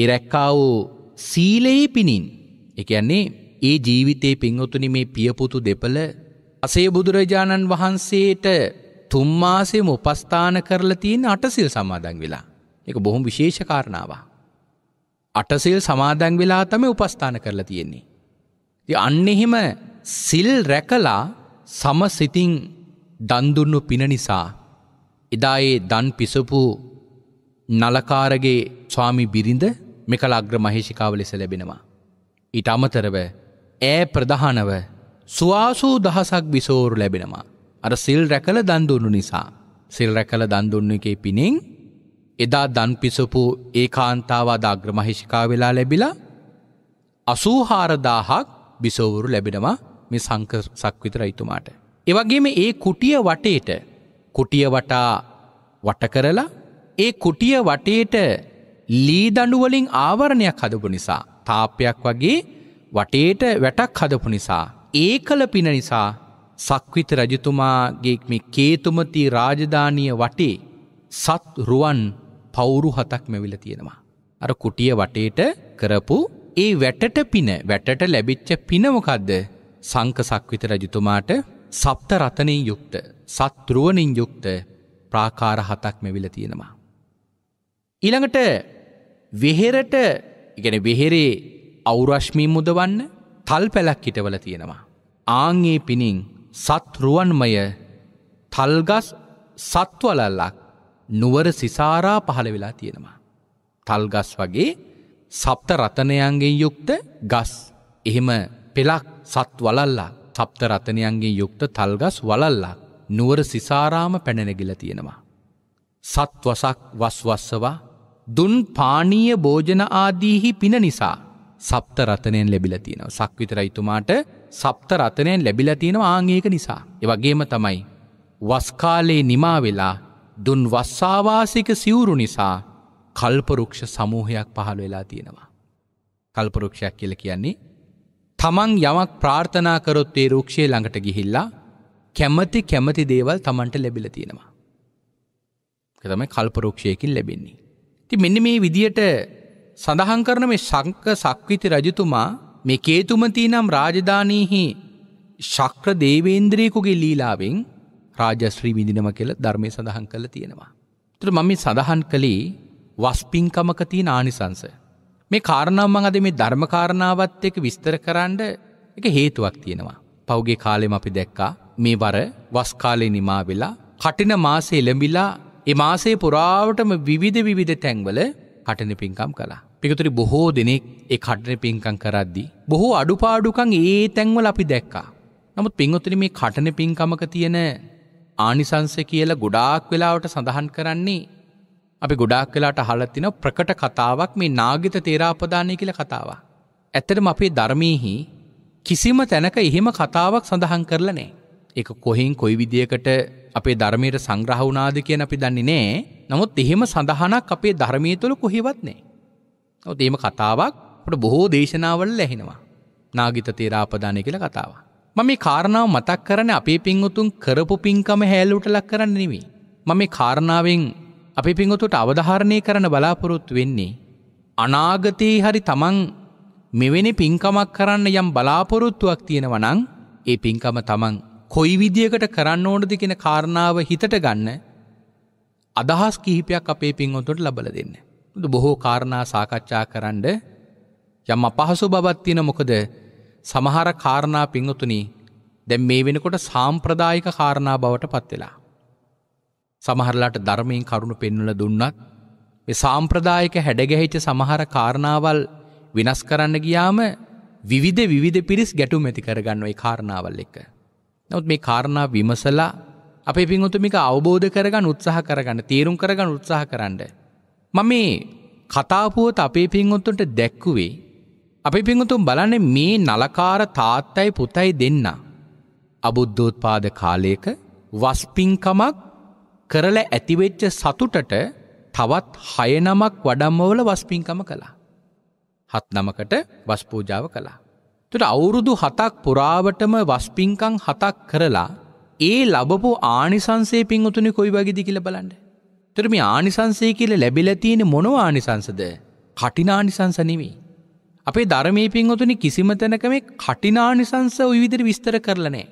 එරැක්කා වූ සීලයේ පිණින් එකන්නේ ඒ ජීවිතයේ පින්වතුනි මේ පියපුතු දෙපළ අසේ බුදුරජාණන් වහන්සේට තුම්මාසයම උපස්ථාන කරලා තියෙන අටසිල් සමාදන් වෙලා. එක බොහොම විශේෂ කාරණාවක්. අටසිල් සමාදන් වෙලා තමයි උපස්ථාන කරලා තියෙන්නේ. ඉතින් අන්න එහෙම සිල් රැකලා සම සිතින් දන් දුන්නු පින නිසා එදා ඒ දන් පිසපු නලකාරගේ ස්වාමි බිරිඳ මෙකළ අග්‍ර මහේෂිකාව ලෙස ලැබෙනවා. ඊට අමතරව ඈ ප්‍රධානව ස්වාසූ දහසක් බිසෝරු ලැබෙනවා. අර සිල් රැකල දන්දුන්නු නිසා. සිල් රැකල දන්දුන්න එකේ පිනිින් එදා දන් පිසපු ඒ කාන්තාවාද අග්‍ර මහිෂිකා වෙලා ලැබිලා අසූහාරදාහක් බිසෝවුරු ලැබෙනවා මේ සංක සක්විත රයිතුමාට. එවගේම ඒ කුටිය වටේට කුටිය වටා වට කරලා ඒ කුටිය වටේට ලීදඩුවලින් ආවරණයක් හදපු නිසා තාපයක් වගේ වටේට වැටක් හදපු නිසා ඒ කළ පින නිසා සක්විත රජතුමාගේම කේතුමති රාජධානය වටේ සත් රුවන් පවුරු හතක් මැවිල තියෙනවා. අර කුටිය වටේට කරපු ඒ වැටට පින වැටට ලැබිච්ච පිනමකක්ද සංක සක්විත රජතුමාට සප්ත රතනය යුක්ත සත්රුවනින් යුක්ත ප්‍රාකාර හතක් මෙවිල තියෙනවා. ඊළඟට වෙහෙරට ඉගැන වෙහෙරේ අවුරශ්මී මුදවන්න තල් පැලක් හිටවල තියෙනවා. ආංගේ පිනින් සත්රුවන්මය තල්ගස් සත්වලල්ලක් නුවර සිසාරා පහළ වෙලා තියෙනවා. තල්ගස් වගේ සප්ත රතනයන්ගෙන් යුක්ත ගස් එහෙම පෙලක් සත් වලල්ලා සප්ත රතනයන්ගෙන් යුක්ත තල්ගස් වලල්ලා නුවර සිසාරාම පැනනගිල තියෙනවා. සත්වසක් වස්වස්සවා දුන් පානීය භෝජන ආදීහි පින නිසා සප්ත රතනයෙන් ලැබිලතිනව සක්විතරයිතුමාට සප්ත රතනයෙන් ලැබිලතියෙනවා ආංඒක නිසා. එවගේම තමයි. වස්කාලයේ නිමා වෙලා දුන් වස්සාවාසික සිවුරු නිසා කල්පරුක්ෂ සමූහයක් පහළ වෙලා තියෙනවා. කල්පරුක්ෂයක් කියල කියන්නේ තමන් යමක් ප්‍රාර්ථනා කරොත්තේ රුක්ෂය ළඟට ගිහිල්ලා කැමති කැමති දේවල් තමන්ට ලැබිල තියෙනවා. තමයි කල්පරෝක්ෂයකින් ලැබෙන්නේ. ති මෙන්න මේ විදියට සඳහන් කරන මේ සංක සක්විති රජතුමා මේ කේතුමති නම් රාජධානීහි ශක්‍ර දේවේන්ද්‍රයකුගේ ලීලාවෙන් රාජශ්‍රී විඳිනම කියල ධර්මය සඳහන් කළ තියෙනවා. තුර මම සඳහන් කළේ වස්පින්කමක තියෙන ආනිසංස. මේ කාරණම් මං අද මේ ධර්මකාරණාවත් එක විස්තර කරන්න එක හේතුවක් තියෙනවා. පෞගේ කාලෙම අපි දැක්කා මේ වර වස් කාලේ නිමා වෙලා කටින මාසේ එළඹිලා ඒ මාසේ පුරාවටම විවිධ විවිධ තැන්වල කටන පින්කම් කළා. පිකතුරි බොහෝ දෙනෙක් ඒ කටන පින්කම් කරද්දී බොහෝ අඩුපාඩුකම් ඒ තැන්වල අපි දැක්කා. නමුත් පින්වතුනි මේ කටන පින්කමක තියෙන ආනිසංශ කියලා ගොඩාක් වෙලාවට සඳහන් කරන්නේ අපි ගොඩාක් වෙලාට අහලා තින ප්‍රකට කතාවක් මේ නාගිත තේරාපදානය කියලා කතාවක්. ඇත්තටම අපේ ධර්මීහි කිසිම තැනක එහෙම කතාවක් සඳහන් කරලා නැහැ. එක කොහෙන් කොයි විදියකට අපේ ධර්මයට සංග්‍රහ වුණාද කියන අපි දන්නේ නෑ. නමුත් එහෙම සඳහනක් අපේ ධර්මයේ තුල කොහෙවත් නෑ. ඔත එහෙම කතාවක් අපට බොහෝ දේශනාවල ඇහෙනවා. නාගිත තේරාපදානය කියලා කතාව. මම මේ කාරණාව මතක් කරන්නේ අපේ පින්වුතුන් කරපු පින්කම හැලුවට ලක් කරන්න නෙමෙයි. මම මේ කාරණාවෙන් අපේ පින්වුතුන්ට අවධාරණය කරන්න බලාපොරොත්තු වෙන්නේ අනාගතේ හරි තමන් මෙවැනි පින්කමක් කරන්න යම් බලාපොරොත්තුවක් තියෙනවා නම් ඒ පින්කම තමන් කොයි විදියකට කරන්න ඕනද කෙන කාරණාව හිතට ගන්න අදහස් කිහිපයක් අපේ පින්වතුට ලබල දෙන්න. ද බොහෝ කාරණා සාකච්ඡා කරන්න යම් අපහසු බවත්තින මොකද සමහර කාරණා පිංහතුනි දැම් මේ වෙනකොට සාම්ප්‍රදායික කාරණා බවට පත්වෙලා. සමහරලාට ධර්මයෙන් කරුණු පෙන්වල දුන්නත් සාම්ප්‍රදායක හැඩගැහිච සමහර කාරණාවල් වෙනස් කරන්න ගියාම විවිධ විවිධ පිරිස් ගැටුම් ඇති කරගන්නවයි කාරණාවල් එක. නවත් මේ කාරණා විමසලා අපේ පින්වතුමික අවබෝධ කරගන්න උත්සාහ කරගන්න තේරුම් කරගන්න උත්සාහ කරන්න. මම මේ කතාපුවත් අපේ පින්වතුන්ට දැක්කුවේ. අපි පින්වතුන් බලන්නේ මේ නලකාර තාත්තයි පුතයි දෙන්න. අබුද්ධෝත්පාද කාලයක වස්පින්කමක් කරලා ඇතිවෙච්ච සතුටට තවත් හය නමක් වඩම්මවල වස්පින්කම කළා. හත් නමකට වස්පූජාව කළා. තුට අවුරුදු හතක් පුරාවටම වස්පිංකං හතක් කරලා ඒ ලබපු ආනිසන්සේ පින්වතුනි කොයි වගේදි කියල බලන්න. තුරම ආනිසන්සේ කියල ලැබිලතියෙන මොනව ආනිසංසද කටිනානිසංසනෙවී. අපේ ධර්මය පින්වතුනි කිසිම තැනක මේ කටිනානිසංස විවිදිරි විස්තර කරලනෑ.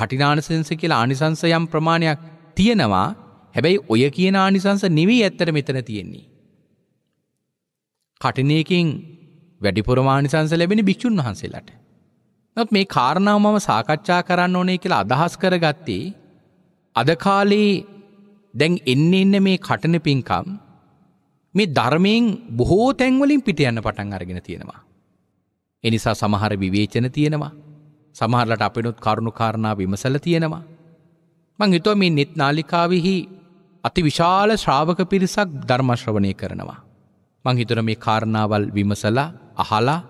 කටිනානිසංස කියලා ආනිසංස යම් ප්‍රමාණයක් තියෙනවා හැබැයි ඔය කියන ආනිසංස නිවී ඇත්තර මෙතන තියෙන්නේ. කටිනයකින් වැඩිපුර මානිසංස ලැබෙන භික්ෂුන් වහන්සේලාට. නොත් මේ කාරණාව මම සාකච්ඡා කරන්න ඕනේ කියලා අදහස් කරගත්තේ අද කාලේ දැන් එන්න එන්න මේ කටන පින්කම් මේ ධර්මයෙන් බොහෝ තැන්වලින් පිට යන්න පටන් අරගෙන තියෙනවා. එනිසා සමහර විවේචන තියෙනවා. සමහරලට අපිනුත් කරුණු කාරණා විමසල තියෙනවා. මං හිතුව මේ නෙත් නාලිකාවෙහි අති විශාල ශ්‍රාවක පිරිසක් ධර්මශ්‍රවණය කරනවා. මං හිතුර මේ කාරණාවල් විමසලා අහලා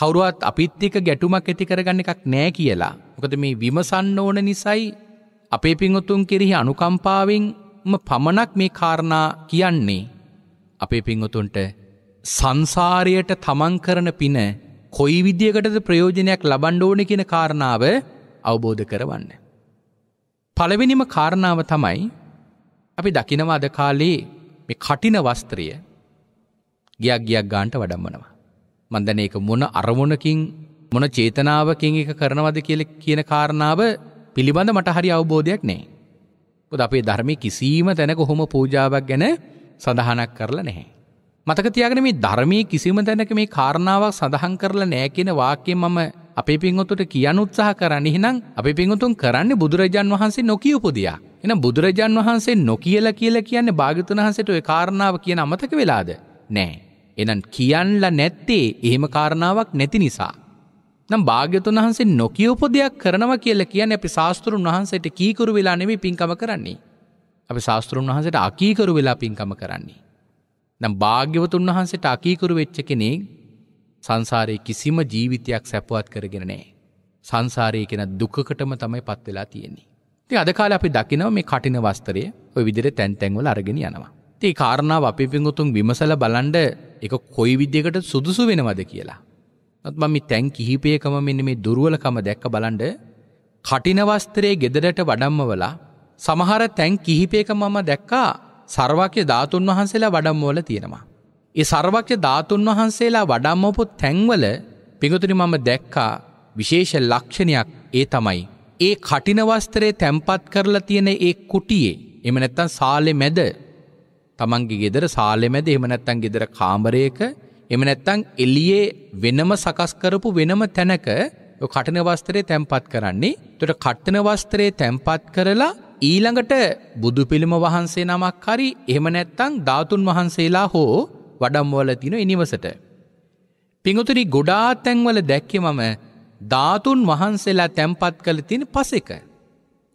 කවුරුවත් අපිත් එක්ක ගැටුමක් ඇති කරගන්න එකක් නෑ කියලා. මොකද මේ විමසන්න ඕන නිසයි අපේ පින්වතුන් කෙරෙහි අනුකම්පාවෙන්ම පමණක් මේ කාරණා කියන්නේ. අපේ පින්වතුන්ට සංසාරයට තමන් කරන පින කොයි විදියකටද ප්‍රයෝජනයක් ලබන්න ඕන කියන කාරණාව අවබෝධ කරවන්න. පළවෙනිම කාරණාව තමයි අපි දකිනවාද කාලේ මේ කටින වස්ත්‍රිය ගියක් ගියක් ගාන්ට වඩම්මනවා. මන් දැන් ඒක මොන අරමුණකින් මොන චේතනාවකින් එක කරනවද කියලා කියන කාරණාව පිළිබඳ මට හරි අවබෝධයක් නැහැ. මොකද අපේ ධර්මයේ කිසිම තැනක කොහොම පූජාවක් ගැන සඳහනක් කරලා නැහැ. මතක තියාගන්න මේ ධර්මයේ කිසිම තැනක මේ කාරණාවක් සඳහන් කරලා නැහැ කියන වාක්‍යයෙන් මම අපේ පින්වතුන්ට කියන්න උත්සාහ කරන්නේ එහෙනම් අපේ පින්වතුන් කරන්නේ බුදුරජාන් වහන්සේ නොකියපු දෙයක්. එහෙනම් බුදුරජාන් වහන්සේ නොකියලා කියලා කියන්නේ භාග්‍යතුන් වහන්සේට ওই කාරණාව කියන අමතක වෙලාද? නැහැ. එනම් කියන්නලා නැත්තේ එහෙම කාරණාවක් නැති නිසා. නම් භාග්‍යතුන් වහන්සේ නොකියවපු දෙයක් කරනවා කියලා කියන්නේ අපි ශාස්තෘන් වහන්සේට කීකරු වෙලා නෙමෙයි පින්කම කරන්නේ. අපි ශාස්තෘන් වහන්සේට අකීකරු වෙලා පින්කම කරන්නේ. නම් භාග්‍යවතුන් වහන්සේට අකීකරු වෙච්ච කෙනෙක් සංසාරයේ කිසිම ජීවිතයක් සැපවත් කරගෙන නෑ. සංසාරයේ කෙන දුකකටම තමයි පත් වෙලා තියෙන්නේ. ඉතින් අද කාලේ අපි දකිනවා මේ කටින වස්ත්‍රය ওই විදිහට තැන් තැන්වල අරගෙන යනවා. ඒ කාරණාව අපි පිඟුතුන් විමසල බලන්ඩ එක කොයි විද්‍යකට සුදුසු වෙනවද කියලා. නොත් මම තැන් කිහිපයකම මෙන්න මේ දුර්ුවලකම දැක්ක බලන්ඩ කටිනවස්තරයේ ගෙදරට වඩම්මවලා සමහර තැන් කිහිපයක මම දැක්කා සර්වක්්‍ය ධාතුන් වහන්සේලා වඩම්මෝල තියෙනවා. ඒ සර්වක්්‍ය ධාතුන් වහන්සේලා වඩම්මෝපොත් තැන්වල පිඟතුනි මම දැක්කා විශේෂ ලක්ෂණයක් ඒ තමයි. ඒ කටිනවස්තරේ තැම්පත් කරලා තියෙන ඒ කුටියේ එම නැත්තන් සාලෙ මැද තමන්ගේ ගෙදර සාලෙමැද එහෙම නැත්තම් ගෙදර කාමරයක එහෙම නැත්තම් එළියේ වෙනම සකස් කරපු වෙනම තැනක ඔය කටන වස්ත්‍රය තැම්පත් කරන්නේ. එතකොට කටන වස්ත්‍රය තැම්පත් කරලා ඊළඟට බුදු පිළිම වහන්සේ නමක් හරි එහෙම නැත්තං ධාතුන් වහන්සේලා හෝ වඩම්වල තින ඉනිවසට. පිඟුතුරි ගොඩා තැන්වල දැක්කෙ මම ධාතුන් වහන්සේලා තැම්පත් කළ තින පසෙක.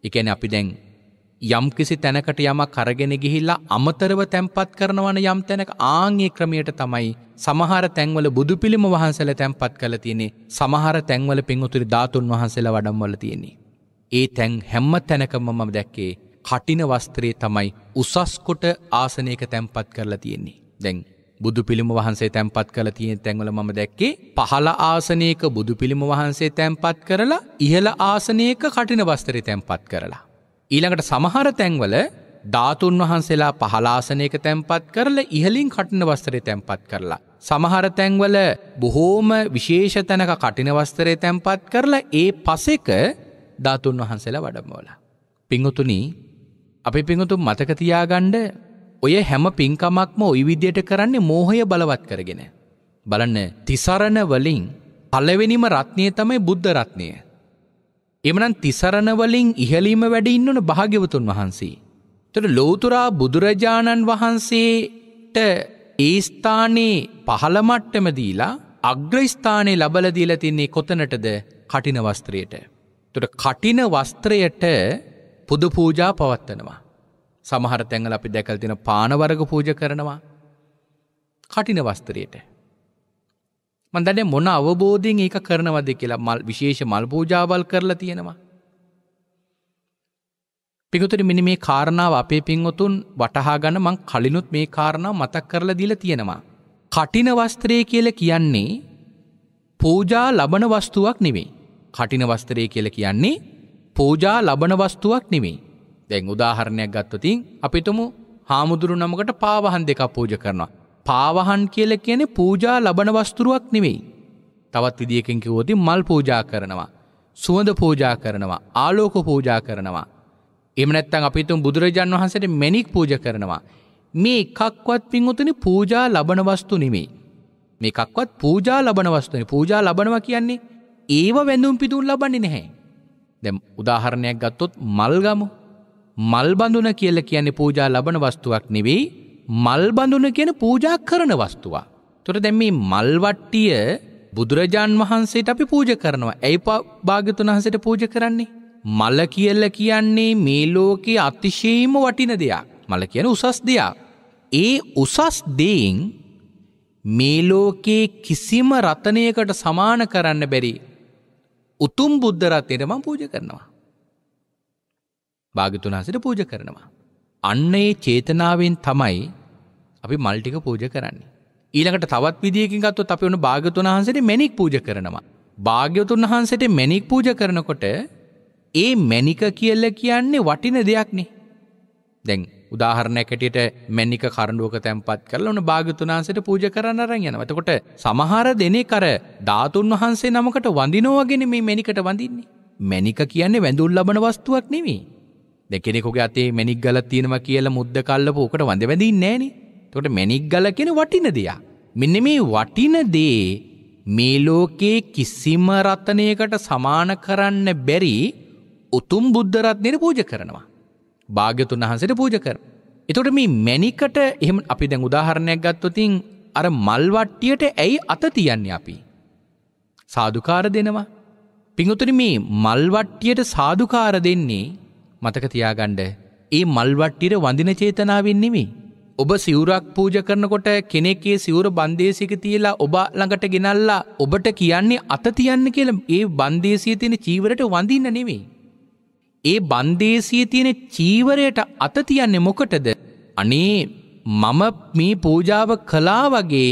එකැන අපි දැන් යම්කිසි තැනකට යමක් කරගෙන ගිහිල්ලා අමතරව තැන්පත් කරනවන යම් තැනක ආංගේ ක්‍රමයට තමයි සමහර තැන්වල බුදු පිළිම වහන්සල තැන්පත් කළ තියෙනෙ සමහර තැන්වල පින්වතුරි ධාතුන් වහන්සේලා වඩම්වල තියෙන්නේ. ඒ තැන් හැම්ම තැනකම මම දැක්කේ කටින වස්ත්‍රයේ තමයි උසස්කොට ආසනයක තැන්පත් කරලා තියෙන්නේ. දැන් බුදු පිළිම වහන්සේ තැන්පත් කළ තියෙන තැන්වල මම දැක්කේ පහළ ආසනයක බුදු පිළිම වහන්සේ තැන්පත් කරලා ඉහළ ආසනයක කටින වස්තරය තැන්පත් කරලා. ඊළඟට සමහර තැන්වල ධාතුන් වහන්සේලා පහලාසනයක තැන්පත් කරල ඉහලින් කටින වස්තරේ තැන්පත් කරලා. සමහර තැන්වල බොහෝම විශේෂ තැනක කටින වස්තරේ තැන්පත් කරලා ඒ පසෙක ධාතුන් වහන්සේලා වඩමෝලා. පිංගුතුනි අපි පිංගුතුම් මතකතියාගණ්ඩ ඔය හැම පින්කමක්ම ඔයි විදියට කරන්නේ මෝහය බලවත් කරගෙන. බලන්න තිසරණ වලින් පලවෙනිම රත්නය තමයි බුද්ධ රත්නය. එමනම් තිසරණවලින් ඉහලීම වැඩ ඉන්නවන භාග්‍යවතුන් වහන්සේ. තොට ලෝතුරා බුදුරජාණන් වහන්සේට ඒ ස්ථානයේ පහළ මට්ටම දීලා අග්‍රස්ථානයේ ලබල දීලා තින්නේ කොතනටද කටින වස්ත්‍රයට. තොට කටින වස්ත්‍රයට පුදු පූජා පවත්වනවා. සමහර තැඟල අපි දැකල් තින පානවරග පූජ කරනවා. කටින වස්ත්‍රයට. මන්දඩ මොන අවබෝධයෙන් ඒක කරනවද කියලා මල් විශේෂ මල් පූජාවල් කරලා තියෙනවා. පිගුතුරි මිනි මේ කාරණාව අපේ පින්වතුන් වටහා ගන්න මං කලිනුත් මේ කාරණාව මතක් කරලා දීලා තියෙනවා. කටින වස්ත්‍රය කියලා කියන්නේ පූජා ලබන වස්තුවක් නෙවෙයි. කටින වස්ත්‍රය කියලා කියන්නේ පූජා ලබන වස්තුවක් නෙවෙයි. දැන් උදාහරණයක් ගත්තොතින් අපිටම හාමුදුරු නමකට පාවහන් දෙකක් පූජ කරනවා. පාවහන් කියල කියනෙ පූජා ලබන වස්තුරුවක් නෙවෙයි. තවත් විදිියකින් කිවෝති මල් පූජා කරනවා. සුවඳ පූජා කරනවා ආලෝක පූජා කරනවා. එමනැත්තන් අපිතුම් බුදුරජාන් වහන්සට මැනික් පූජ කරනවා. මේ එකක්වත් පින්වතුනි පූජා ලබන වස්තු නෙමේ. මේ එකක්වත් පූජා ලබන වස්තුනි පූජා ලබනවා කියන්නේ ඒව වැඳුම් පිදුම් ලබන්නේ නැහැ. දැම් උදාහරණයක් ගත්තොත් මල්ගමු මල්බඳුන කියල කියන්නේ පූජා ලබන වස්තුවක් නෙවෙයි මල් බඳුන කියන පූජා කරන වස්තුවා. තොට දැම් මේ මල්වට්ටිය බුදුරජාන් වහන්සේට අපි පූජ කරනවා. ඇයි භාගතුන් වහන්සට පූජ කරන්නේ. මල කියල්ල කියන්නේ මේ ලෝකයේ අතිශයම වටින දෙයක්. මල කියන උසස් දෙයක්. ඒ උසස් දෙයින් මේ ලෝකයේ කිසිම රතනයකට සමාන කරන්න බැරි උතුම් බුද්ධ රත්නයටම පූජ කරනවා. භාගතුන් වහන්සට පූජ කරනවා. අන්න ඒ චේතනාවෙන් තමයි අපි මල්ටික පූජ කරන්නේ. ඊළඟට තවත් විදිියකින් ගත්තොත් අපි වන භාගතුන් වහන්සට මැනික් පූජ කරනවා. භාග්‍යතුන් වහන්සට මැනික් පූජ කරනකොට ඒ මැනික කියල්ල කියන්නේ වටින දෙයක්නේ. දැන් උදාහරණැකටියට මැනික කරඩුවක තැන්පත් කරල ඕන භාගතුනාන්සට පූජ කරන්න අරන් යනවතකොට සමහර දෙනේ කර ධාතුන් වහන්සේ නමකට වඳිනෝවගෙන මේ මැනිකට වඳින්නේ. මැනික කියන්නේ වැඳුල් ලබන වස්තුවක් නෙවී. දෙකෙනෙකුගේ අතේ මැනික් ගල තියෙනවා කියලා මුද්ද කල්ලපු ඕකට වඳ වැඳින්නේ නෑනේ. තොට මැනික් ගල කෙන වටින දෙයක්. මෙන්න මේ වටින දේ මේ ලෝකේ කිසිම රත්නයකට සමාන කරන්න බැරි උතුම් බුද්ධරත්නයට පූජ කරනවා. භාග්‍යතුන් වහන්සට පූජ කර. එතොට මේ මැනිකට එහෙම අපි දැන් උදාහරණයක් ගත්තොතින් අර මල්වට්ටියට ඇයි අත තියන්නේ අපි. සාධකාර දෙනවා. පිංහතුනි මේ මල්වට්ටියට සාධකාර දෙන්නේ මතක තියාගණ්ඩ ඒ මල්වට්ටියට වඳින චේතනාවෙන් නෙමේ. ඔබ සිවුරක් පූජ කරනකොට කෙනෙක්ේ සිවුර බන්දේසික තියලා ඔබ ළඟට ගෙනල්ලා ඔබට කියන්නේ අත තියන්න කියල ඒ බන්දේසිය තියෙන චීවරට වඳන්න නෙවේ. ඒ බන්දේසිය තියෙන චීවරයට අත තියන්නේ මොකටද අනේ මම මේ පූජාව කලා වගේ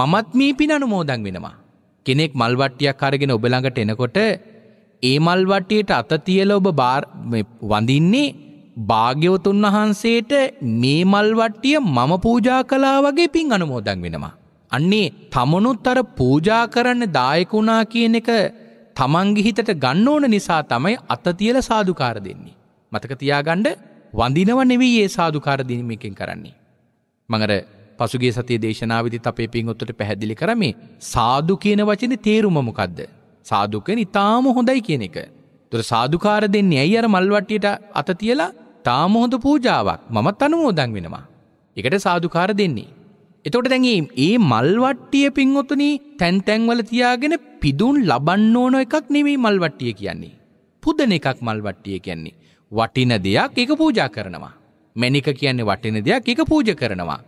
මමත් මේ පින අනුමෝදන් වෙනවා. කෙනෙක් මල්වට්ටියක් අරගෙන ඔබළඟට එනකොට ඒ මල්වට්ටියට අත තියල ඔබ බාර් වඳින්නේ භාග්‍යවතුන් වහන්සේට මේ මල්වට්ටිය මම පූජා කලා වගේ පින් අනුමෝදන් වෙනවා. අන්නේ තමනුත් අර පූජා කරන්න දායකුණා කියන එක තමන්ගේ හිතට ගන්න ඕන නිසා තමයි අතතියල සාදුකාර දෙන්නේ. මතක තියාගණ්ඩ වඳිනව නෙවී ඒ සාදුකාර දිනීමකින් කරන්නේ. මඟර පසුගේ සතිය දේශනාවිදිත් අපේ පින්ගොත්තට පැහැදිලි කරමේ සාදු කියන වචන තේරුමමකක්ද. සාදුකෙන් ඉතාම හොඳයි කියන එක. තොර සාධකාර දෙන්නේ ඇයි අර මල්වට්ටියට අත තියලා තාම හොඳ පූජාවක් මමත් අනුමෝදන් වෙනවා. එකට සාධකාර දෙන්නේ. එතකොට දැන් මේ මල්වට්ටිය පින්වතුනි තැන් තැන්වල තියාගෙන පිදුන් ලබන්න ඕන එකක් නෙමෙයි මල්වට්ටිය කියන්නේ. පුදන එකක් මල්වට්ටිය කියන්නේ. වටින දෙයක් ඒක පූජා කරනවා. මැණික කියන්නේ වටින දෙයක් ඒක පූජා කරනවා.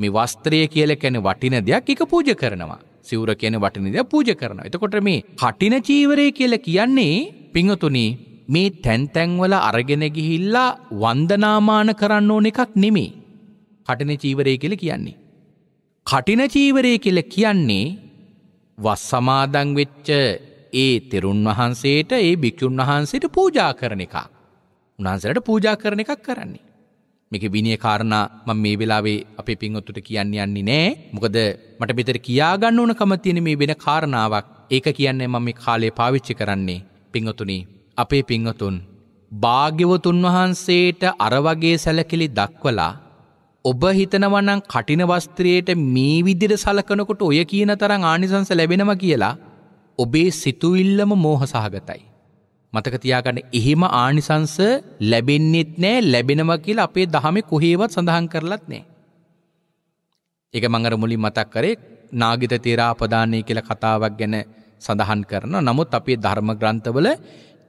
මේ වස්ත්‍රය කියලා කියන්නේ වටින දෙයක් එක පූජ කරනවා. සිවුර කියන්නේ වටින දෙයක් පූජ කරනවා. එතකොට මේ කටින චීවරය කියලා කියන්නේ පිංහතුනි මේ තැන්තැන්වල අරගෙන ගිහිල්ලා වන්දනාමාන කරන්න ඕන එකක් නෙමේ. කටින චීවරය කෙල කියන්නේ. කටින චීවරය කෙල කියන්නේ වස් සමාදං වෙච්ච ඒ තෙරුන් වහන්සේට ඒ භික්‍ෂුන් වහන්සේට පූජා කරන එක. උනාන්සරට පූජා කරන එකක් කරන්නේ. මේක විනිය කාරණ මම මේ වෙලාවේ අපේ පින්ඔත්තුට කියන්න යන්නේ නෑ මොකද මට බෙතර කියාගන්න ඕන කමතියන මේ වෙන කාරණාවක් ඒක කියන්නේ මම කාලය පාවිච්චි කරන්නේ පිංහතුනි අපේ පිංහතුන් භාග්‍යවතුන් වහන්සේට අරවගේ සැලකිලි දක්වලා ඔබ හිතනවනං කටින වස්ත්‍රයට මේ විදිර සලකනකොට ඔය කියන තරං ආනිසංස ලැබෙනම කියලා ඔබේ සිතුවිල්ලම මෝහ සහගතයි. මතකතියාගන්න එහෙම ආනිසංස ලැබෙන්න්නෙත් නෑ ලැබෙනම කියල අපේ දහමෙ කොහේවත් සඳහන් කරලත් නෑ. එක මඟර මුලින් මතක් කරේ නාගිත තේරාපදානය කියල කතාවක් ගැන සඳහන් කරන නමුත් අපේ ධර්ම ග්‍රන්ථවල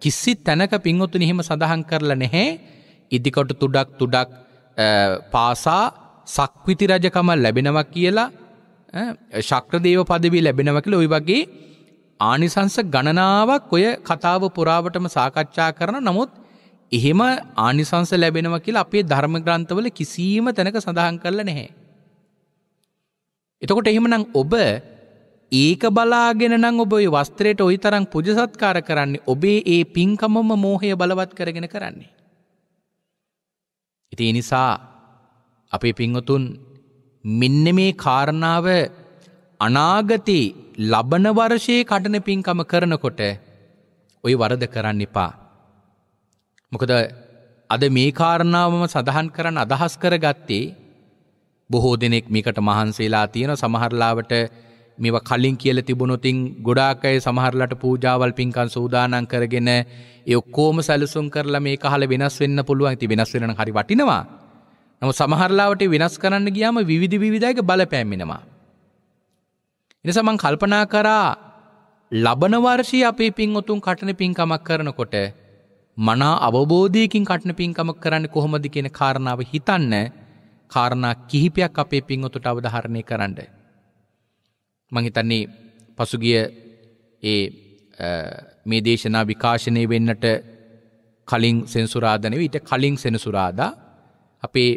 කිසි තැනක පින්වතුන එහෙම සඳහන් කරලා නැහැ ඉදිකොට තුඩක් තුඩක් පාසා සක්විති රජකම ලැබෙනව කියලා ශක්‍රදේව පදවී ලැබෙනව කියලා ওই වගේ ආනිසංස ගණනාවක් ඔය කතාව පුරාවටම සාකච්ඡා කරන නමුත් එහෙම ආනිසංස ලැබෙනවා කියලා අපේ ධර්ම ග්‍රන්ථවල කිසිම තැනක සඳහන් කරලා නැහැ. එතකොට එහෙමනම් ඔබ ඒක බලාගෙන නම් ඔබ වස්ත්‍රයට ඔයි තරම් පුජසත්කාර කරන්නේ ඔබේ ඒ පින්කමම මෝහය බලවත් කරගෙන කරන්නේ. ඉති නිසා අපේ පිංහතුන් මෙන්න මේ කාරණාව අනාගතයේ ලබන වර්ෂයේ කටන පින්කම කරනකොට ඔය වරද කරන්න එපා. මොකද අද මේ කාරණාවම සඳහන් කරන්න අදහස් කරගත්තේ බොහෝ දෙනෙක් මේකට මහන්සේලා තියෙන සමහරලාවට මේවා කලින් කියල තිබුණොතින් ගොඩාකය සමහරලට පූජාවල් පින්කන් සූදානන් කරගෙන යොක්කෝම සැලසුම් කරලා මේ කහල වෙනස් වෙන්න පුළුවන් ඇති වෙනස් වෙන හරි වටිනවා. නමු සමහරලාවට වෙනස් කරන්න ගියාම විවිධ විවිධයක බලපෑමිෙනවා. එනිසමං කල්පනා කරා ලබනවර්ෂී අපේ පින් ඔතුන් කටන පින්කමක් කරනකොට මනා අවබෝධයකින් කටන පින්කමක් කරන්න කොහොමදි කියෙන කාරණාව හිතන්න කාරණා කිහිපයක් අපේ පින් ඔතුට අවධහරණය කරන්නේ. මහිතන්නේ පසුගිය ඒ මේ දේශනා විකාශනය වෙන්නට කලින් සෙන්සුරාධනව ඊට කලින් සෙනසුරාදා අපේ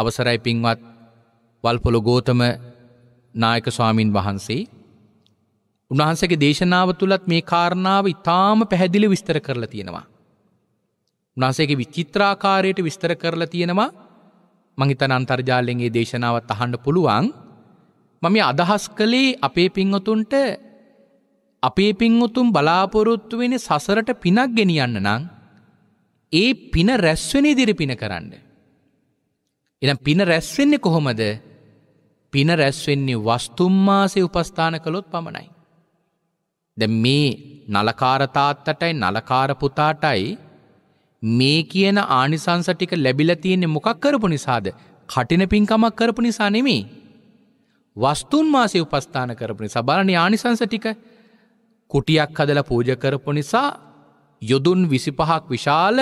අවසරයි පින්වත් වල්පොළ ගෝතම නායක ස්වාමීන් වහන්සේ උන්වහන්සගේ දේශනාව තුළත් මේ කාරණාව ඉතාම පැහැදිලි විස්තර කරලා තියෙනවා. උන්හන්සේගේ විචිත්‍රාකාරයට විස්තර කරලා තියෙනවා මහිතන අන්තර්ජාලයෙන් ඒ දේශනාවත් අහන්න පුළුවන් මම අදහස් කළේ අපේ පින්වතුන්ට අපේ පින්වතුම් බලාපොරොත්තු වෙන සසරට පිනක් ගෙනියන්න නම් ඒ පින රැස්වෙන ඉදිරි පින කරන්න. එනම් පින රැස්වෙන්නේ කොහොමද? පින රැස්වෙන්නේ වස්තුම්මාසේ උපස්ථාන කළොත් පමණයි. දැන් මේ නලකාර තාත්තටයි නලකාර පුතාටයි මේ කියන ආනිසංස ටික ලැබිලා තියෙන්නේ මොකක් කරපු නිසාද? කටින පින්කමක් කරපු නිසා නෙමෙයි. වස්තුන් මාසය උපස්ථාන කරපනි සබාලන ආනිසංස ටික කුටියක් හදල පූජ කරපු නිසා යොදුන් විසිපහක් විශාල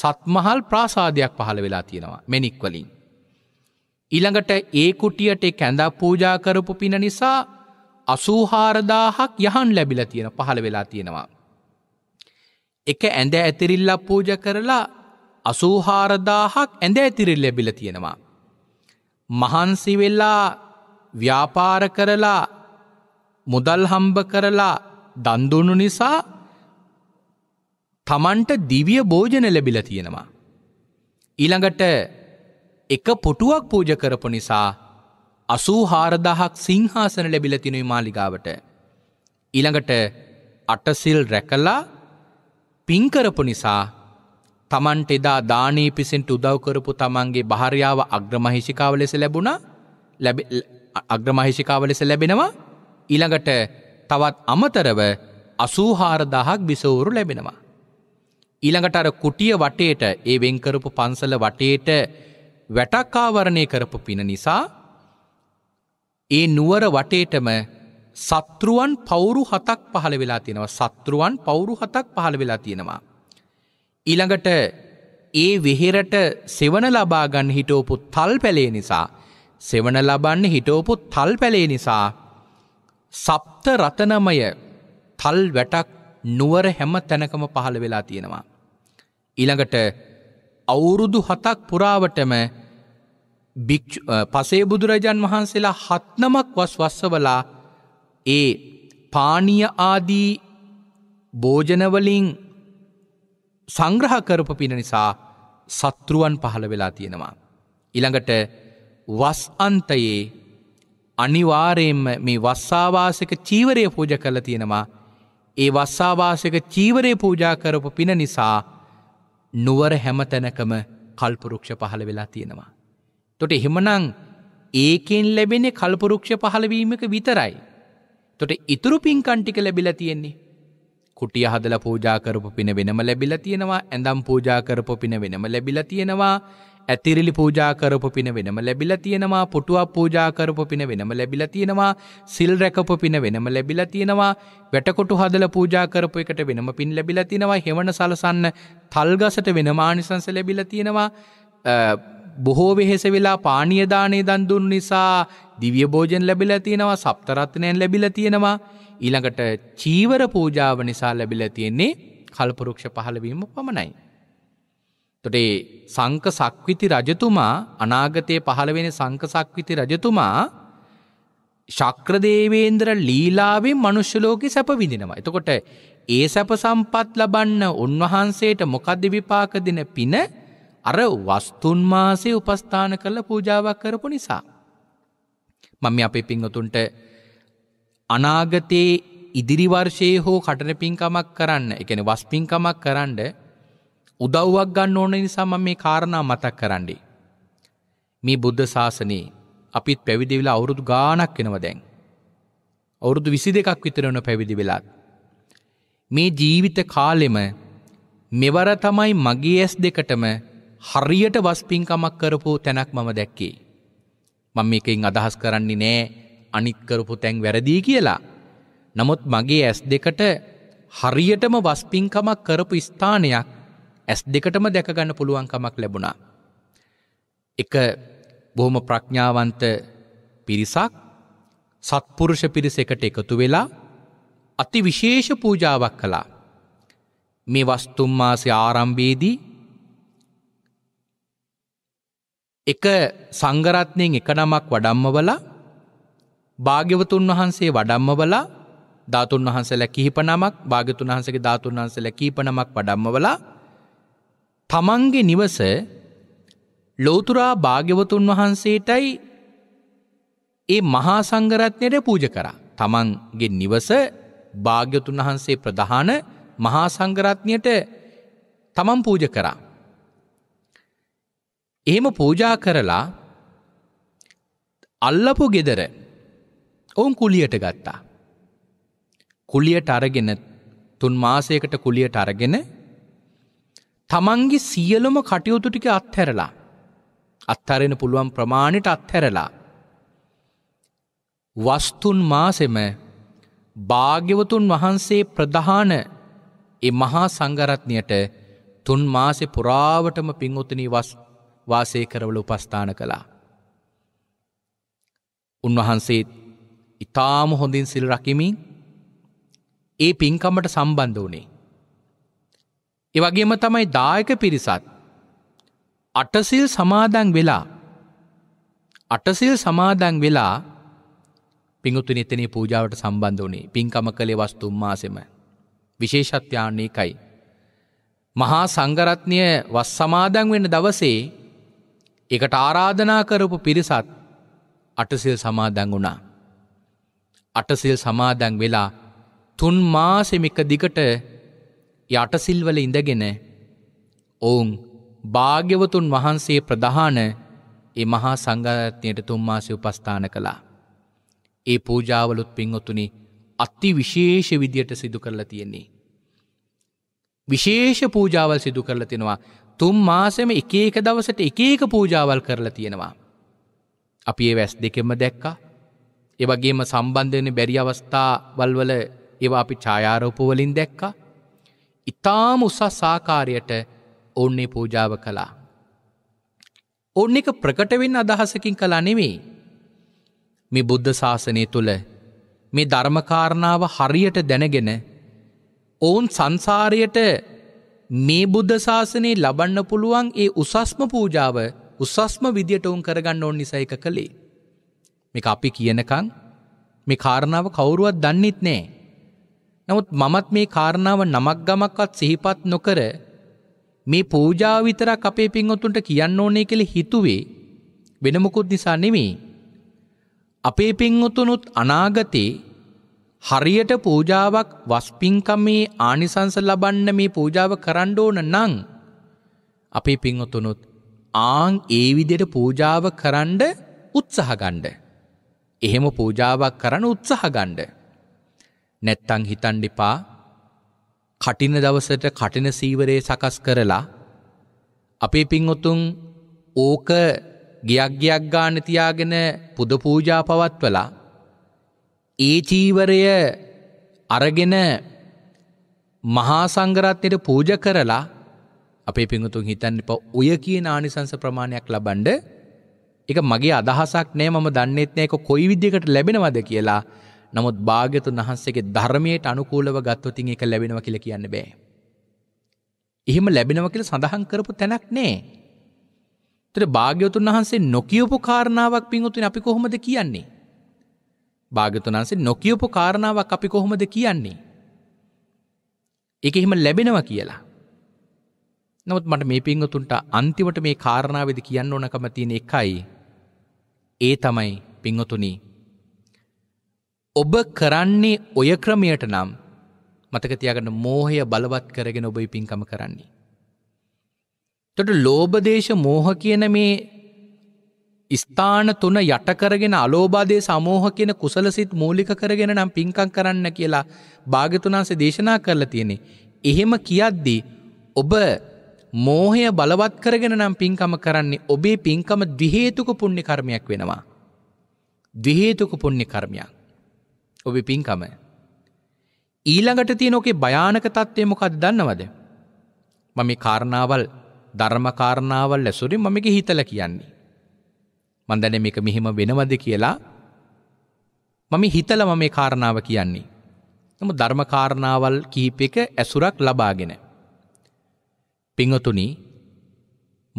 සත්මහල් ප්‍රාසාධයක් පහළ වෙලා තියෙනවා මෙනික්වලින්. ඉළඟට ඒ කුටියට කැඳා පූජා කරපු පින නිසා අසූහාරදාහක් යහන් ලැබිල තියෙන පහළ වෙලා තියෙනවා. එක ඇඳ ඇතිරිල්ල පූජ කරලා අසූහාරදාහක් ඇඳ ඇතිරිල් ලැබිල තියෙනවා. මහන්සි වෙල්ලා ව්‍යාපාර කරලා මුදල් හම්බ කරලා දන්දුුණු නිසා තමන්ට දිවිය භෝජන ලැබිල තියෙනවා. ඊළඟට එක පොටුවක් පූජ කරපු නිසා අසූ හාරදහක් සිංහාසන ලැබිලතිනුයි මාලිගාවට. ඊළඟට අටසිල් රැකලා පින්කරපු නිසා තමන්ට එදා දානී පිසින්ට උදව් කරපු තමන්ගේ භාරයාව අග්‍රමහිෂිකාව ලෙස ලැබුණ අග්‍රමහිෂිකාව ලෙස ලැබෙනවා ඊළඟට තවත් අමතරව අසූහාරදහක් බිසවුරු ලැබෙනවා. ඊළඟට අර කුටිය වටේට ඒ වෙන්කරපු පන්සල වටේට වැටක්කාවරණය කරපු පින නිසා ඒ නුවර වටේටම සත්‍රුවන් පවුරු හතක් පහළ වෙලා තියෙනවා සත්‍රුවන් පවුරු හතක් පහළ වෙලා තියෙනවා. ඊළඟට ඒ වෙහෙරට සෙවන ලබාගන්න හිටෝපු තල් පැලේ නිසා සෙවන ලබන්න හිටෝපු තල් පැලේ නිසා සප්ත රතනමය තල් වැටක් නුවර හැම තැනකම පහළ වෙලා තියෙනවා. ඊළඟට අවුරුදු හතක් පුරාවටම පසේ බුදුරජන් වහන්සේලා හත්නමක් වස් වස්සවලා ඒ පානිය ආදී භෝජනවලින් සංග්‍රහ කරපු පින නිසා සත්තුරුවන් පහළ වෙලා තියෙනවා. ඉළඟට වස් අන්තයේ අනිවාරයෙන්ම මේ වස්සාවාසක චීවරය පූජ කළ තියෙනවා ඒ වස්සාවාසක චීවරය පූජා කරපු පින නිසා නුවර හැමතැනකම කල්පුරුක්ෂ පහළ වෙලා තියෙනවා. තොට එහෙමනං ඒකෙන් ලැබෙන කල්පුරුක්ෂ පහළවීමක විතරයි. තොට ඉතුරු පින්කන්ටික ලැබිල තියෙන්නේ. කුටිය හදල පූජාකරපු පින වෙනම ලැබිල තියෙනවා ඇඳම් පූජාකරපු පින වෙනම ලැබිල තියෙනවා ඇතිරිලි පූජා කරපු පින වෙනම ලැබිලා තියෙනවා පුටුවක් පූජා කරපු පින වෙනම ලැබිලා තියෙනවා සිල් රැකපු පින වෙනම ලැබිලා තියෙනවා වැටකොටු හදලා පූජා කරපු එකට වෙනම පින් ලැබිලා තියෙනවා හෙවණ සලසන්න තල්ගසට වෙනම ආනිසංස ලැබිලා තියෙනවා බොහෝ වෙහෙස වෙලා පානීය දාණය දන් දුන් නිසා දිව්‍ය භෝජන ලැබිලා තියෙනවා සප්තරත්නයන් ලැබිලා තියෙනවා ඊළඟට චීවර පූජාව නිසා ලැබිලා තියෙන්නේ කල්පරුක්ෂ පහළවීම පමණයි තොටේ සංක සක්විති රජතුමා අනාගතය පහළවෙන සංක සක්විති රජතුමා ශක්‍රදේවේන්ද්‍ර ලීලාවෙන් මනුෂ්‍යලෝකෙ සැප විඳිනවා. එතකොට ඒ සැප සම්පත් ලබන්න උන්වහන්සේට මොකද්ද විපාක දෙන පින අර වස්තුන් මාසේ උපස්ථාන කරලා පූජාවක් කරපු නිසා. මම මේ අපේ පින්වතුන්ට අනාගතේ ඉදිරි වර්ෂයේ හෝ කටන පින්කමක් කරන්න, ඒ කියන්නේ වස් පින්කමක් කරන්න උදව්වක් ගන්න ඕන නිසා මම මේ කාරණා මතක් කරන්නේ. මේ බුද්ධ ශාසනයේ අපිත් පැවිදි වෙලා අවුරුදු ගාණක් වෙනවා දැන්. අවුරුදු 22ක් විතර වෙන පැවිදි වෙලාත්. මේ ජීවිත කාලෙම මෙවර තමයි මගේ ඇස් දෙකටම හරියට වස් පින්කමක් කරපු තැනක් මම දැක්කේ. මම මේකෙන් අදහස් කරන්නේ නෑ අනිත් කරපු තැන් වැරදි කියලා. නමුත් මගේ ඇස් දෙකට හරියටම වස් පින්කමක් කරපු ස්ථානයක් ඇස් දෙකටම දැකගන්න පුළුවන්කමක් ලැබුණා. එක බොහොම ප්‍රඥාවන්ත පිරිසක් සත්පුරුෂ පිරිසකට එකතු වෙලා අති විශේෂ පූජාවක් කළා. මේ වස්තුම් මාසෙ ආරම්භයේදී එක සංඝරත්නයෙන් එක නමක් වඩම්මවලා භාග්‍යවතුන් වහන්සේ වඩම්මවලා ධාතුන් වහන්සේලා කිහිප නමක් භාග්‍යතුන් වහන්සේගේ ධාතුන් වහන්සේලා කිහිප නමක් වඩම්මවලා තමන්ගේ නිවස ලෝතුරා භාග්‍යවතුන් වහන්සේටයි ඒ මහා සංගරත්නයට පූජ කරා. තමන්ගේ නිවස භාග්‍යතුන් වහන්සේ ප්‍රධාන මහා සංගරත්නයට තමන් පූජ කරා. එහෙම පූජා කරලා අල්ලපු ගෙදර ඔවුන් කුලියට ගත්තා. කුලියට අරගෙන තුන් මාසයකට කුලියට අරගෙන තමන්ගේ සියලොම කටයුතු ටික අත්හැරලා අත්හරෙන පුළුවන් ප්‍රමාණයට අත්හැරලා වස්තුන් මාසෙම භාග්‍යවතුන් වහන්සේ ප්‍රධාන ඒ මහා සංගරත්නයට තුන් මාසෙ පුරාවටම පින්වතුනී වස් වාසය කරවල උපස්ථාන කළා. උන්වහන්සේ ඉතාම හොඳින් සිල් රකිමින් ඒ පින්කමට සම්බන්ධ වනේ. එවගේම තමයි දායක පිරිසත් අටසිල් සමාදන් වෙලා අටසිල් සමාදන් වෙලා පිංගුතු නිතනේ පූජාවට සම්බන්ධ වනේ පින්කම කළේ වස්තුම්මාසෙම විශේෂත්‍යාන්නේ එකයි. මහා සංගරත්නය වස් සමාදන් වෙන්න දවසේ එකට ආරාධනා කරපු පිරිසත් අටසිල් සමාදන් වුණා. අටසිල් සමාදන් වෙලා තුන් මාසෙමික දිගට යටසිල්වල ඉඳගෙන ඔවුන් භාග්‍යවතුන් වහන්සේ ප්‍රධාන ඒ මහා සංගරත්නයට තුම්මාසය උපස්ථාන කළා. ඒ පූජාවලුත් පින්වතුනි අත්ති විශේෂ විදියට සිදු කරලා තියෙන්නේ. විශේෂ පූජාවල් සිදු කරලා තිෙනවා තුම් මාසම එක ඒක දවසට එක ඒක පූජාවල් කරලා තියෙනවා. අපි ඒ වැස් දෙකෙම දැක්කා ඒවගේම සම්බන්ධයන බැරි අවස්ථා වල්වල ඒවා අපි ඡායාරෝපවලින් දැක්කා ඉතාම උසස් ආකාරයට ඔන්නේ පූජාව කළා. ඔන්න එක ප්‍රකටවෙන් අදහසකින් කලා නෙමේ. මේ බුද්ධ ශාසනය තුළ මේ ධර්මකාරණාව හරියට දැනගෙන ඔවුන් සංසාරයට මේ බුද්ධ ශාසනයේ ලබන්න පුළුවන් ඒ උසස්ම පූජාව උසස්ම විදියට උන් කරගන්න ඕන් නිසා එක කළේ. මේක අපි කියනකං මේ කාරණාව කවුරුවත් දන්නෙත් නෑ. නමුත් මමත් මේ කාරණාව නමක් ගමක්වත් සිහිපත් නොකර මේ පූජාව විතරක් අපේ පින්වතුන්ට කියන්න ඕනේ කියලා හිතුවේ වෙන මොකුත් නිසා නෙමෙයි. අපේ පින්වතුනුත් අනාගතේ හරියට පූජාවක් වස්පින්කමේ ආනිසංස ලබන්න මේ පූජාව කරන්න ඕන නම් අපේ පින්වතුනුත් ආන් ඒ විදිහට පූජාව කරන්න උත්සාහ ගන්න. එහෙම පූජාවක් කරන්න උත්සාහ ගන්න. නැත්තං හිතන්ඩිපා කටින දවසට කටින සීවරේ සකස් කරලා අපේ පින්ඔතුන් ඕක ගියක් ගියක් ගාන තියාගෙන පුද පූජා පවත්වලා ඒ චීවරය අරගෙන මහා සංගරත්නයට පූජ කරලා අපේ පිංහතුන් හිතන්න එප ඔය කියන ආනිසංස ප්‍රමාණයක් ලබන්ඩ එක මගේ අදහසක් නෑ මම දන්නෙත් නෑක කොයි විද්‍යකට ලැබෙනවද කියලා නමුත් භාග්‍යතුන් වහන්සේගේ ධර්මයට අනුකූලව ගත්තොතින් එක ලැබෙනව කියල කියන්න බෑ. එහෙම ලැබෙනව කියල සඳහන් කරපු තැනක් නෑ. තර භාග්‍යතුන් වහන්සේ නොකියපු කාරණාවක් පින්වතුන් අපි කොහොමද කියන්නේ. භාග්‍යතුන් වහන්සේ නොකියපු කාරණාවක් අපි කොහොමද කියන්නේ. එක එහෙම ලැබෙනව කියලා. නමුත් මට මේ පින්වතුන්ට අන්තිමට මේ කාරණාවද කියන්න ඕනකම තියෙන එකයි. ඒ තමයි පින්වතුනී ඔබ කරන්නේ ඔය ක්‍රමයට නම් මතක තියාගන්න මෝහය බලවත් කරගෙන ඔබයි පින්කම කරන්නේ. තොට ලෝබදේශ මෝහ කියන මේ ස්ථාන තුන යටකරගෙන අලෝබාදය සමෝහ කියන කුසලසිත් මූලික කරගෙන නම් පින්කං කරන්න කියලා භාගතුනාන්සේ දේශනා කරලා තියෙනෙ. එහෙම කියද්දී ඔබ මෝහය බලවත් කරගෙන නම් පින්කම කරන්නේ ඔබේ පින්කම දිහේතුක පුුණ්ණි කර්මයක් වෙනවා. දිහේතුක පුුණ්ණි කර්මයක්. ඔබේ පින්කම. ඊළඟට තියෙන ඕකේ භයානක තත්ත්වය මොකක්ද දන්නවද? මම මේ කාරණාවල් ධර්ම කාරණාවල් ඇසුරින් මම මේක හිතලා කියන්නේ. මම දැනේ මේක මෙහෙම වෙනවද කියලා මම හිතලා මම මේ කාරණාව කියන්නේ. නමුත් ධර්ම කාරණාවල් කිහිපයක ඇසුරක් ලබාගෙන පිංගතුනි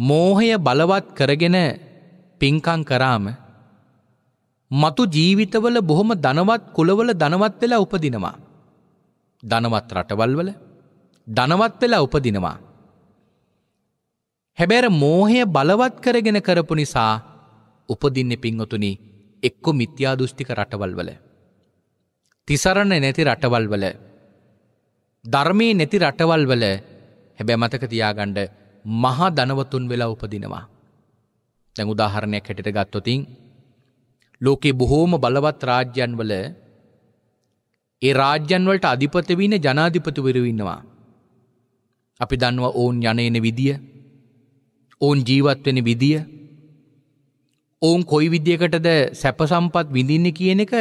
මෝහය බලවත් කරගෙන පිංකම් කරාම මතු ජීවිතවල බොහොම දනවත් කුලවල දනවත් වෙලා උපදිනවා. දනවත් රටවල්වල දනවත් වෙලා උපදිනවා. හැබැර මෝහය බලවත් කරගෙන කරපු නිසා උපදින්නේ පින්වතුනි එක්කො මිත්‍යා දෘෂ්ටික රටවල්වල. තිසරණ නැති රටවල්වල. ධර්මයේ නැති රටවල්වල හැබැ මතක තියාගණ්ඩ මහා දනවතුන් වෙලා උපදිනවා. දැන් උදාහරණයක් හැටිට ගත්තොතින් ලෝකේ බොහෝම බලවත් රාජ්‍යන්වල ඒ රාජ්‍යන්වලට අධිපතවීන ජනාධිපතිවරවෙන්නවා. අපි දන්නවා ඔවුන් යනයන විදිය ඔවුන් ජීවත්වෙන විදිය ඔවුන් කොයි විදියකටද සැපසම්පත් විඳින්න කියන එක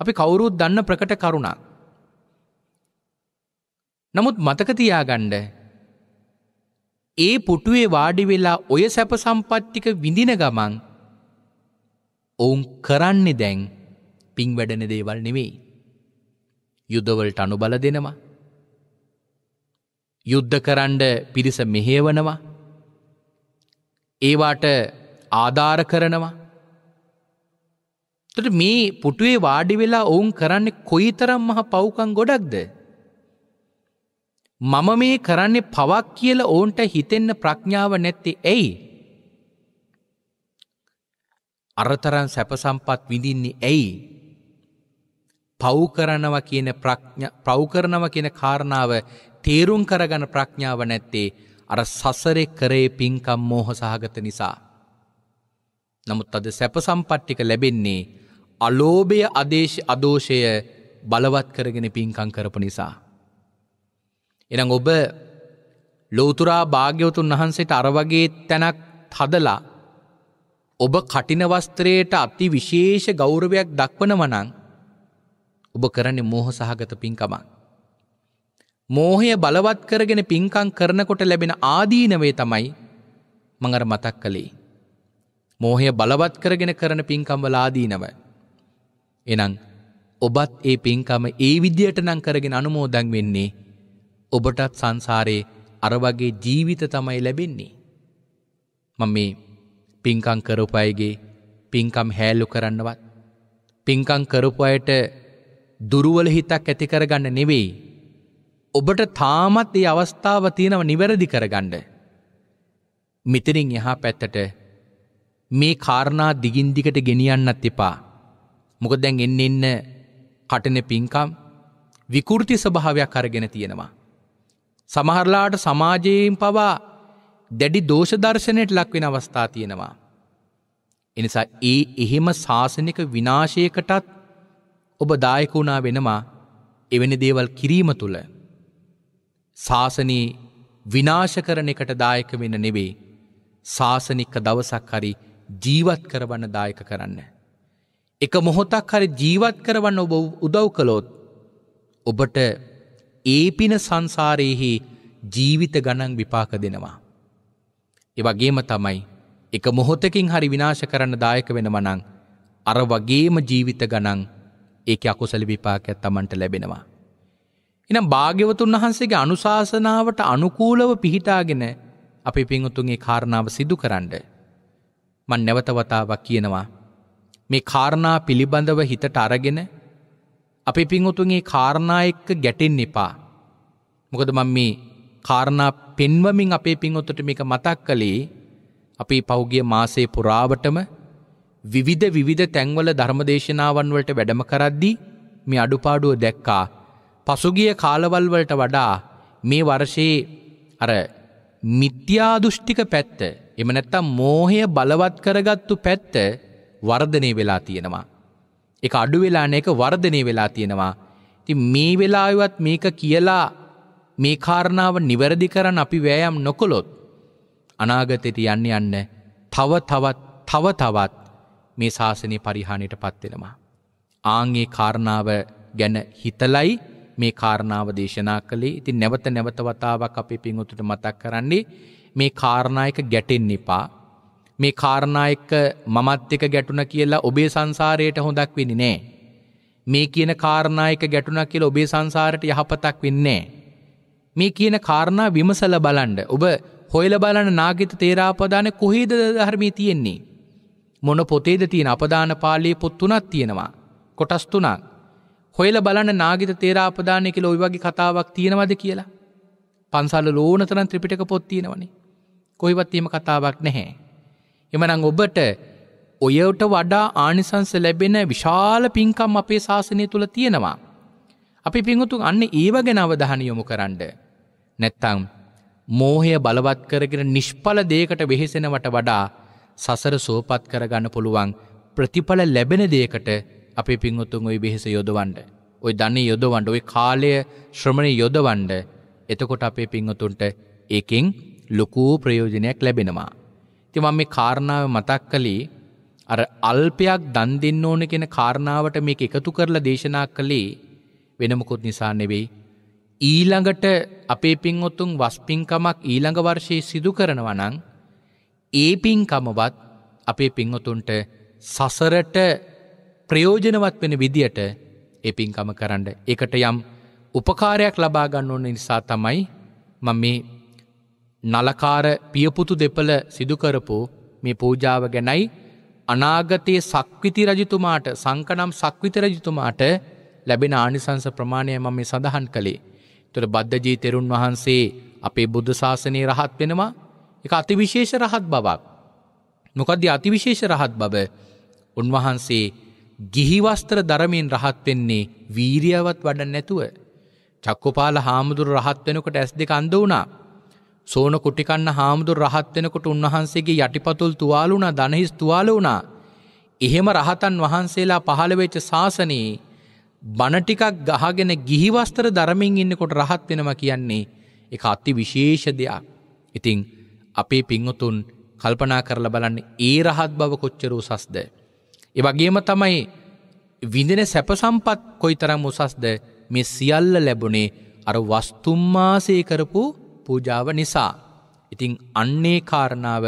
අපි කවුරුත් දන්න ප්‍රකට කරුණා. නමුත් මතකතියාගණ්ඩ ඒ පුටුවේ වාඩි වෙලා ඔය සැපසම්පත්තික විඳින ගමන් ඔවුන් කරන්නේ දැන් පින් වැඩන දේවල් නෙවෙයි. යුද්ධවලට අනුබල දෙනවා. යුද්ධ කරන්ඩ පිරිස මෙහේවනවා. ඒවාට ආධාර කරනවා. තට මේ පුටුවේ වාඩි වෙලා ඔවුන් කරන්නේ කොයි තරම් මහ පවුකං ගොඩක්ද. මම මේ කරන්නේ පවක් කියල ඔවුන්ට හිතෙන්න ප්‍රඥාව නැත්තේ ඇයි. අරතරන් සැපසම්පත් විඳින්නේ ඇයි. පව්කරනවා කියන ප්‍රව්කරනව කියන කාරණාව තේරුම් කරගන ප්‍රඥාව නැත්තේ අර සසරෙ කරේ පින්කම් මෝහ සහගත නිසා. නමුත් අද සැපසම්පට්ටික ලැබෙන්නේ අලෝභය අදේශ අදෝෂය බලවත් කරගෙන පින්කං කරප නිසා. එන ඔබ ලෝතුරා භාග්‍යවතුන් වහන්සේට අරවගේ තැනක් හදලා ඔබ කටින වස්ත්‍රයට අති විශේෂ ගෞරවයක් දක්වනවනං ඔබ කරන්නේ මෝහ සහගත පින්කමක්. මෝහය බලවත් කරගෙන පින්කං කරනකොට ලැබෙන ආදීනවේ තමයි මඟර මතක් කළේ. මෝහය බලවත් කරගෙන කරන පින්කම්වල ආදීනව. එනං ඔබත් ඒ පින්කම ඒ විදියට නං කරගෙන අනුමෝදන් වෙන්නේ ඔබටත් සංසාරයේ අරවගේ ජීවිත තමයි ලැබෙන්නේ. මම මේ පින්කං කරපයගේ පින්කම් හැල්ලු කරන්නවත්. පින්කං කරපු අයට දුරුවල හිතක් ඇතිකරගන්න නෙවෙයි. ඔබට තාමත් ඒ අවස්ථාව තියෙනව නිවැරදි කරගණ්ඩ. මිතරින් එහා පැත්තට මේ කාරණා දිගින්දිකට ගෙනියන්නත් එපා. මොක දැන් එන්න එන්න කටන පින්කම් විකෘති ස්භාවයක් කරගෙන තියෙනවා. සමහරලාට සමාජයෙන් පවා දැඩි දෝෂදර්ශනයට ලක්වෙන අවස්ථා තියෙනවා. එනිසා ඒ එහෙම ශාසනික විනාශයකටත් ඔබ දායකුණා වෙනවා එවැනි දේවල් කිරීම තුළ. ශාසනයේ විනාශ කරන එකට දායක වෙන නෙවෙයි ශාසනික දවසක් හරි ජීවත් කරවන්න දායක කරන්න. එක මොහොතක් හරි ජීවත් කරවන්න ඔබ උදව් කළොත් ඔබට ඒ පින සංසාරයෙහි ජීවිත ගණන් විපාක දෙනවා. එවගේම තමයි එක මොහොතකින් හරි විනාශ කරන්න දායක වෙන මනං අර වගේම ජීවිත ගණන් ඒක අකුසල විපාකයක් තමන්ට ලැබෙනවා. එනම් භාග්‍යවතුන් වහන්සේගේ අනුශාසනාවට අනුකූලව පිහිටාගෙන අපි පිංහතුන්ගේ කාරණාව සිදු කරන්න. මන් නැවතවතාවක් කියනවා. මේ කාරණා පිළිබඳව හිතට අරගෙන අපි පිංහතුන්ගේ කාරණා එක්ක ගැටෙන් එපා. මොකද මං මේ කාරණා පෙන්වමින් අපේ පින්වොත්තට මේක මතක් කළේ අපේ පෞගිය මාසේ පුරාවටම විවිධ විවිධ තැන්වල ධර්මදේශනාවන් වලට වැඩම කරද්දී මේ අඩුපාඩුව දැක්කා. පසුගිය කාලවල් වලට වඩා මේ වර්ෂයේ අර මිත්‍යා දෘෂ්ටික පැත්ත එම නැත්තම් මෝහය බලවත් කරගත්තු පැත්ත වර්ධනය වෙලා තියෙනවා. ඒක අඩු වෙලා නැක වර්ධනය වෙලා තියෙනවා. ඉතින් මේ වෙලාවත් මේක කියලා මේ කාරණාව නිවැරදි කරන්න අපි වෑයම් නොකොළොත් අනාගතයට යන්න යන්න තව තවත් තව තවත් මේ ශාසනය පරිහානියට පත්වෙනවා. ආංගේ කාරණාව ගැන හිතලයි මේ කාරණාව දේශනා කළේ ඉති නැවත නැවතවතාවක් අපි පින්වතුට මතක් කරන්නේ මේ කාරණායක ගැටෙන් එපා මේ කාරණායක මමත් එක ගැටුණ කියලා ඔබේ සංසාරයට හොඳක් වෙනි නෑ. මේ කියන කාරණායක ගැටුණක් කියලා ඔබේ සංසාරයට යහපතක් වෙන්නේ නෑ. මේ කියන කාරණා විමසල බලන්ඩ ඔබ හොයල බලන නාගත තේරාපදාන කොහේද ධර්මී තියෙන්නේ. මොන පොතේද තියෙන අපදාන පාලයේ පොත්තුනත් තියෙනවා. කොටස්තුනක්. හොයල බලන නාගිත තේරාපදානය කියල ඔයි වගේ කතාවක් තියෙනවද කියලා. පන්සල්ල ලෝනතරන් ත්‍රිපිටක පොත් තියෙනවනේ. කොයිවත්වීම කතාවක් නැහැ. එමනං ඔබට ඔයට වඩා ආනිසංස ලැබෙන විශාල පින්කම් අපේ ශාසනය තුළ තියෙනවා. අපි පිංහුතුන් අන්න ඒව ගැනවදහන යොමු කරන්න. නැත්තං මෝහය බලවත් කරගෙන නිෂ්ඵල දේකට වෙහෙසෙනවට වඩා සසර සෝපත් කරගන්න පුළුවන් ප්‍රතිඵල ලැබෙන දේකට අපි පින්වතුන් ඔයි බෙහෙස යොදවන්ඩ. ඔයි දන්නේ යොදවන්ඩ ඔයි කාලය ශ්‍රමණය යොදවන්ඩ එතකොට අපේ පින්වතුන්ට ඒකින් ලොකූ ප්‍රයෝජනයක් ලැබෙනවා. තිමම් මේ කාරණාව මතක් කළේ අර අල්පයක් දන් දෙන්න ඕන කෙන කාරණාවට මේ එකතු කරලා දේශනා කළේ වෙනමකුත් නිසා නෙවෙයි ඊළඟට අපේ පින්වොත්තුන් වස්පින්කමක් ඊළඟ වර්ෂයේ සිදු කරනවනං ඒ පින්කමවත් අපේ පින්වතුන්ට සසරට ප්‍රයෝජනවත් වෙන විදියට ඒ පින්කම කරන්න. එකට යම් උපකාරයක් ලබාගන්න ඕන නිසා තමයි මම මේ නලකාර පියපුතු දෙපළ සිදුකරපු මේ පූජාව ගැනයි අනාගතයේ සක්විති රජතුමාට සංකනම් සක්විත රජතුමාට ලැබෙන ආනිසංස ප්‍රමාණය මම මේ සඳහන් කළේ. තොර බද්ධජී තෙරුන් වහන්සේ අපේ බුද්ධ ශාසනය රහත් වෙනවා එක අතිවිශේෂ රහත් බවක්. මොකදද අතිවිශේෂ රහත් බව උන්වහන්සේ ගිහිවස්ත්‍ර දරමින් රහත් වෙන්නේ වීරියවත් වඩ නැතුව. චක්කොපාල හාමුදුර රහත් වෙනකොට ඇස් දෙක අන්ද වුණා. සෝන කුටිකන්න හාමුදුර රහත් වෙනකොට උන්වහන්සේගේ යටිපතුල් තුවාලුනා දනහිස් තුවාල වුණා. එහෙම රහතන් වහන්සේලා පහළවෙච්ච ශාසනයේ බණටිකක් ගහගෙන ගිහිවස්තර දරමින් ඉන්නකොට රහත් වෙනම කියන්නේ එක අත්ති විශේෂ දෙයක්. ඉතිං අපේ පිංහතුන් කල්පනා කරලා බලන්න ඒ රහත් බව කොච්චර උසස්ද. එවගේම තමයි විඳෙන සැපසම්පත් කොයි තරම් උසස්ද මේ සියල්ල ලැබුණේ අර වස්තුම්මාසය කරපු පූජාව නිසා. ඉතිං අන්නේ කාරණාව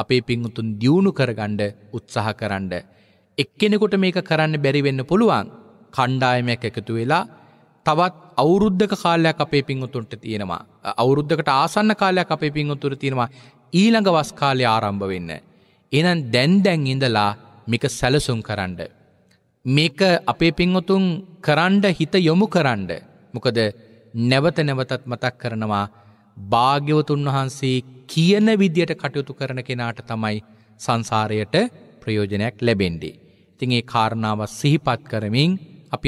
අපේ පිංහුතුන් දියුණු කරගණ්ඩ උත්සාහ කරන්න. එක්කෙනෙකුට මේක කරන්න බැරිවෙන්න පුළුවන්. කණ්ඩායමයක් එකතු වෙලා තවත් අවුරුද්ධක කාලයක් අපේ පිංහතුන්ට තියෙනවා. අවුරුද්ධකට ආසන්න කාලයක් අපේ පිංහතුර තියෙනවා ඊළඟ වස් කාලය ආරම්භ වෙන්න. එනන් දැන්දැන් ඉඳලා මික සැලසුම් කරන්න. මේක අපේ පිංහතුන් කරන්ඩ හිත යොමු කරන්ඩ. මොකද නැවත නැවතත් මතක් කරනවා භාග්‍යවතුන් වහන්සේ කියන විදියට කටයුතු කරන කෙනාට තමයි සංසාරයට ප්‍රයෝජනයක් ලැබෙන්ඩි. ඉතින් ඒ කාරණාව සිහිපත් කරමින්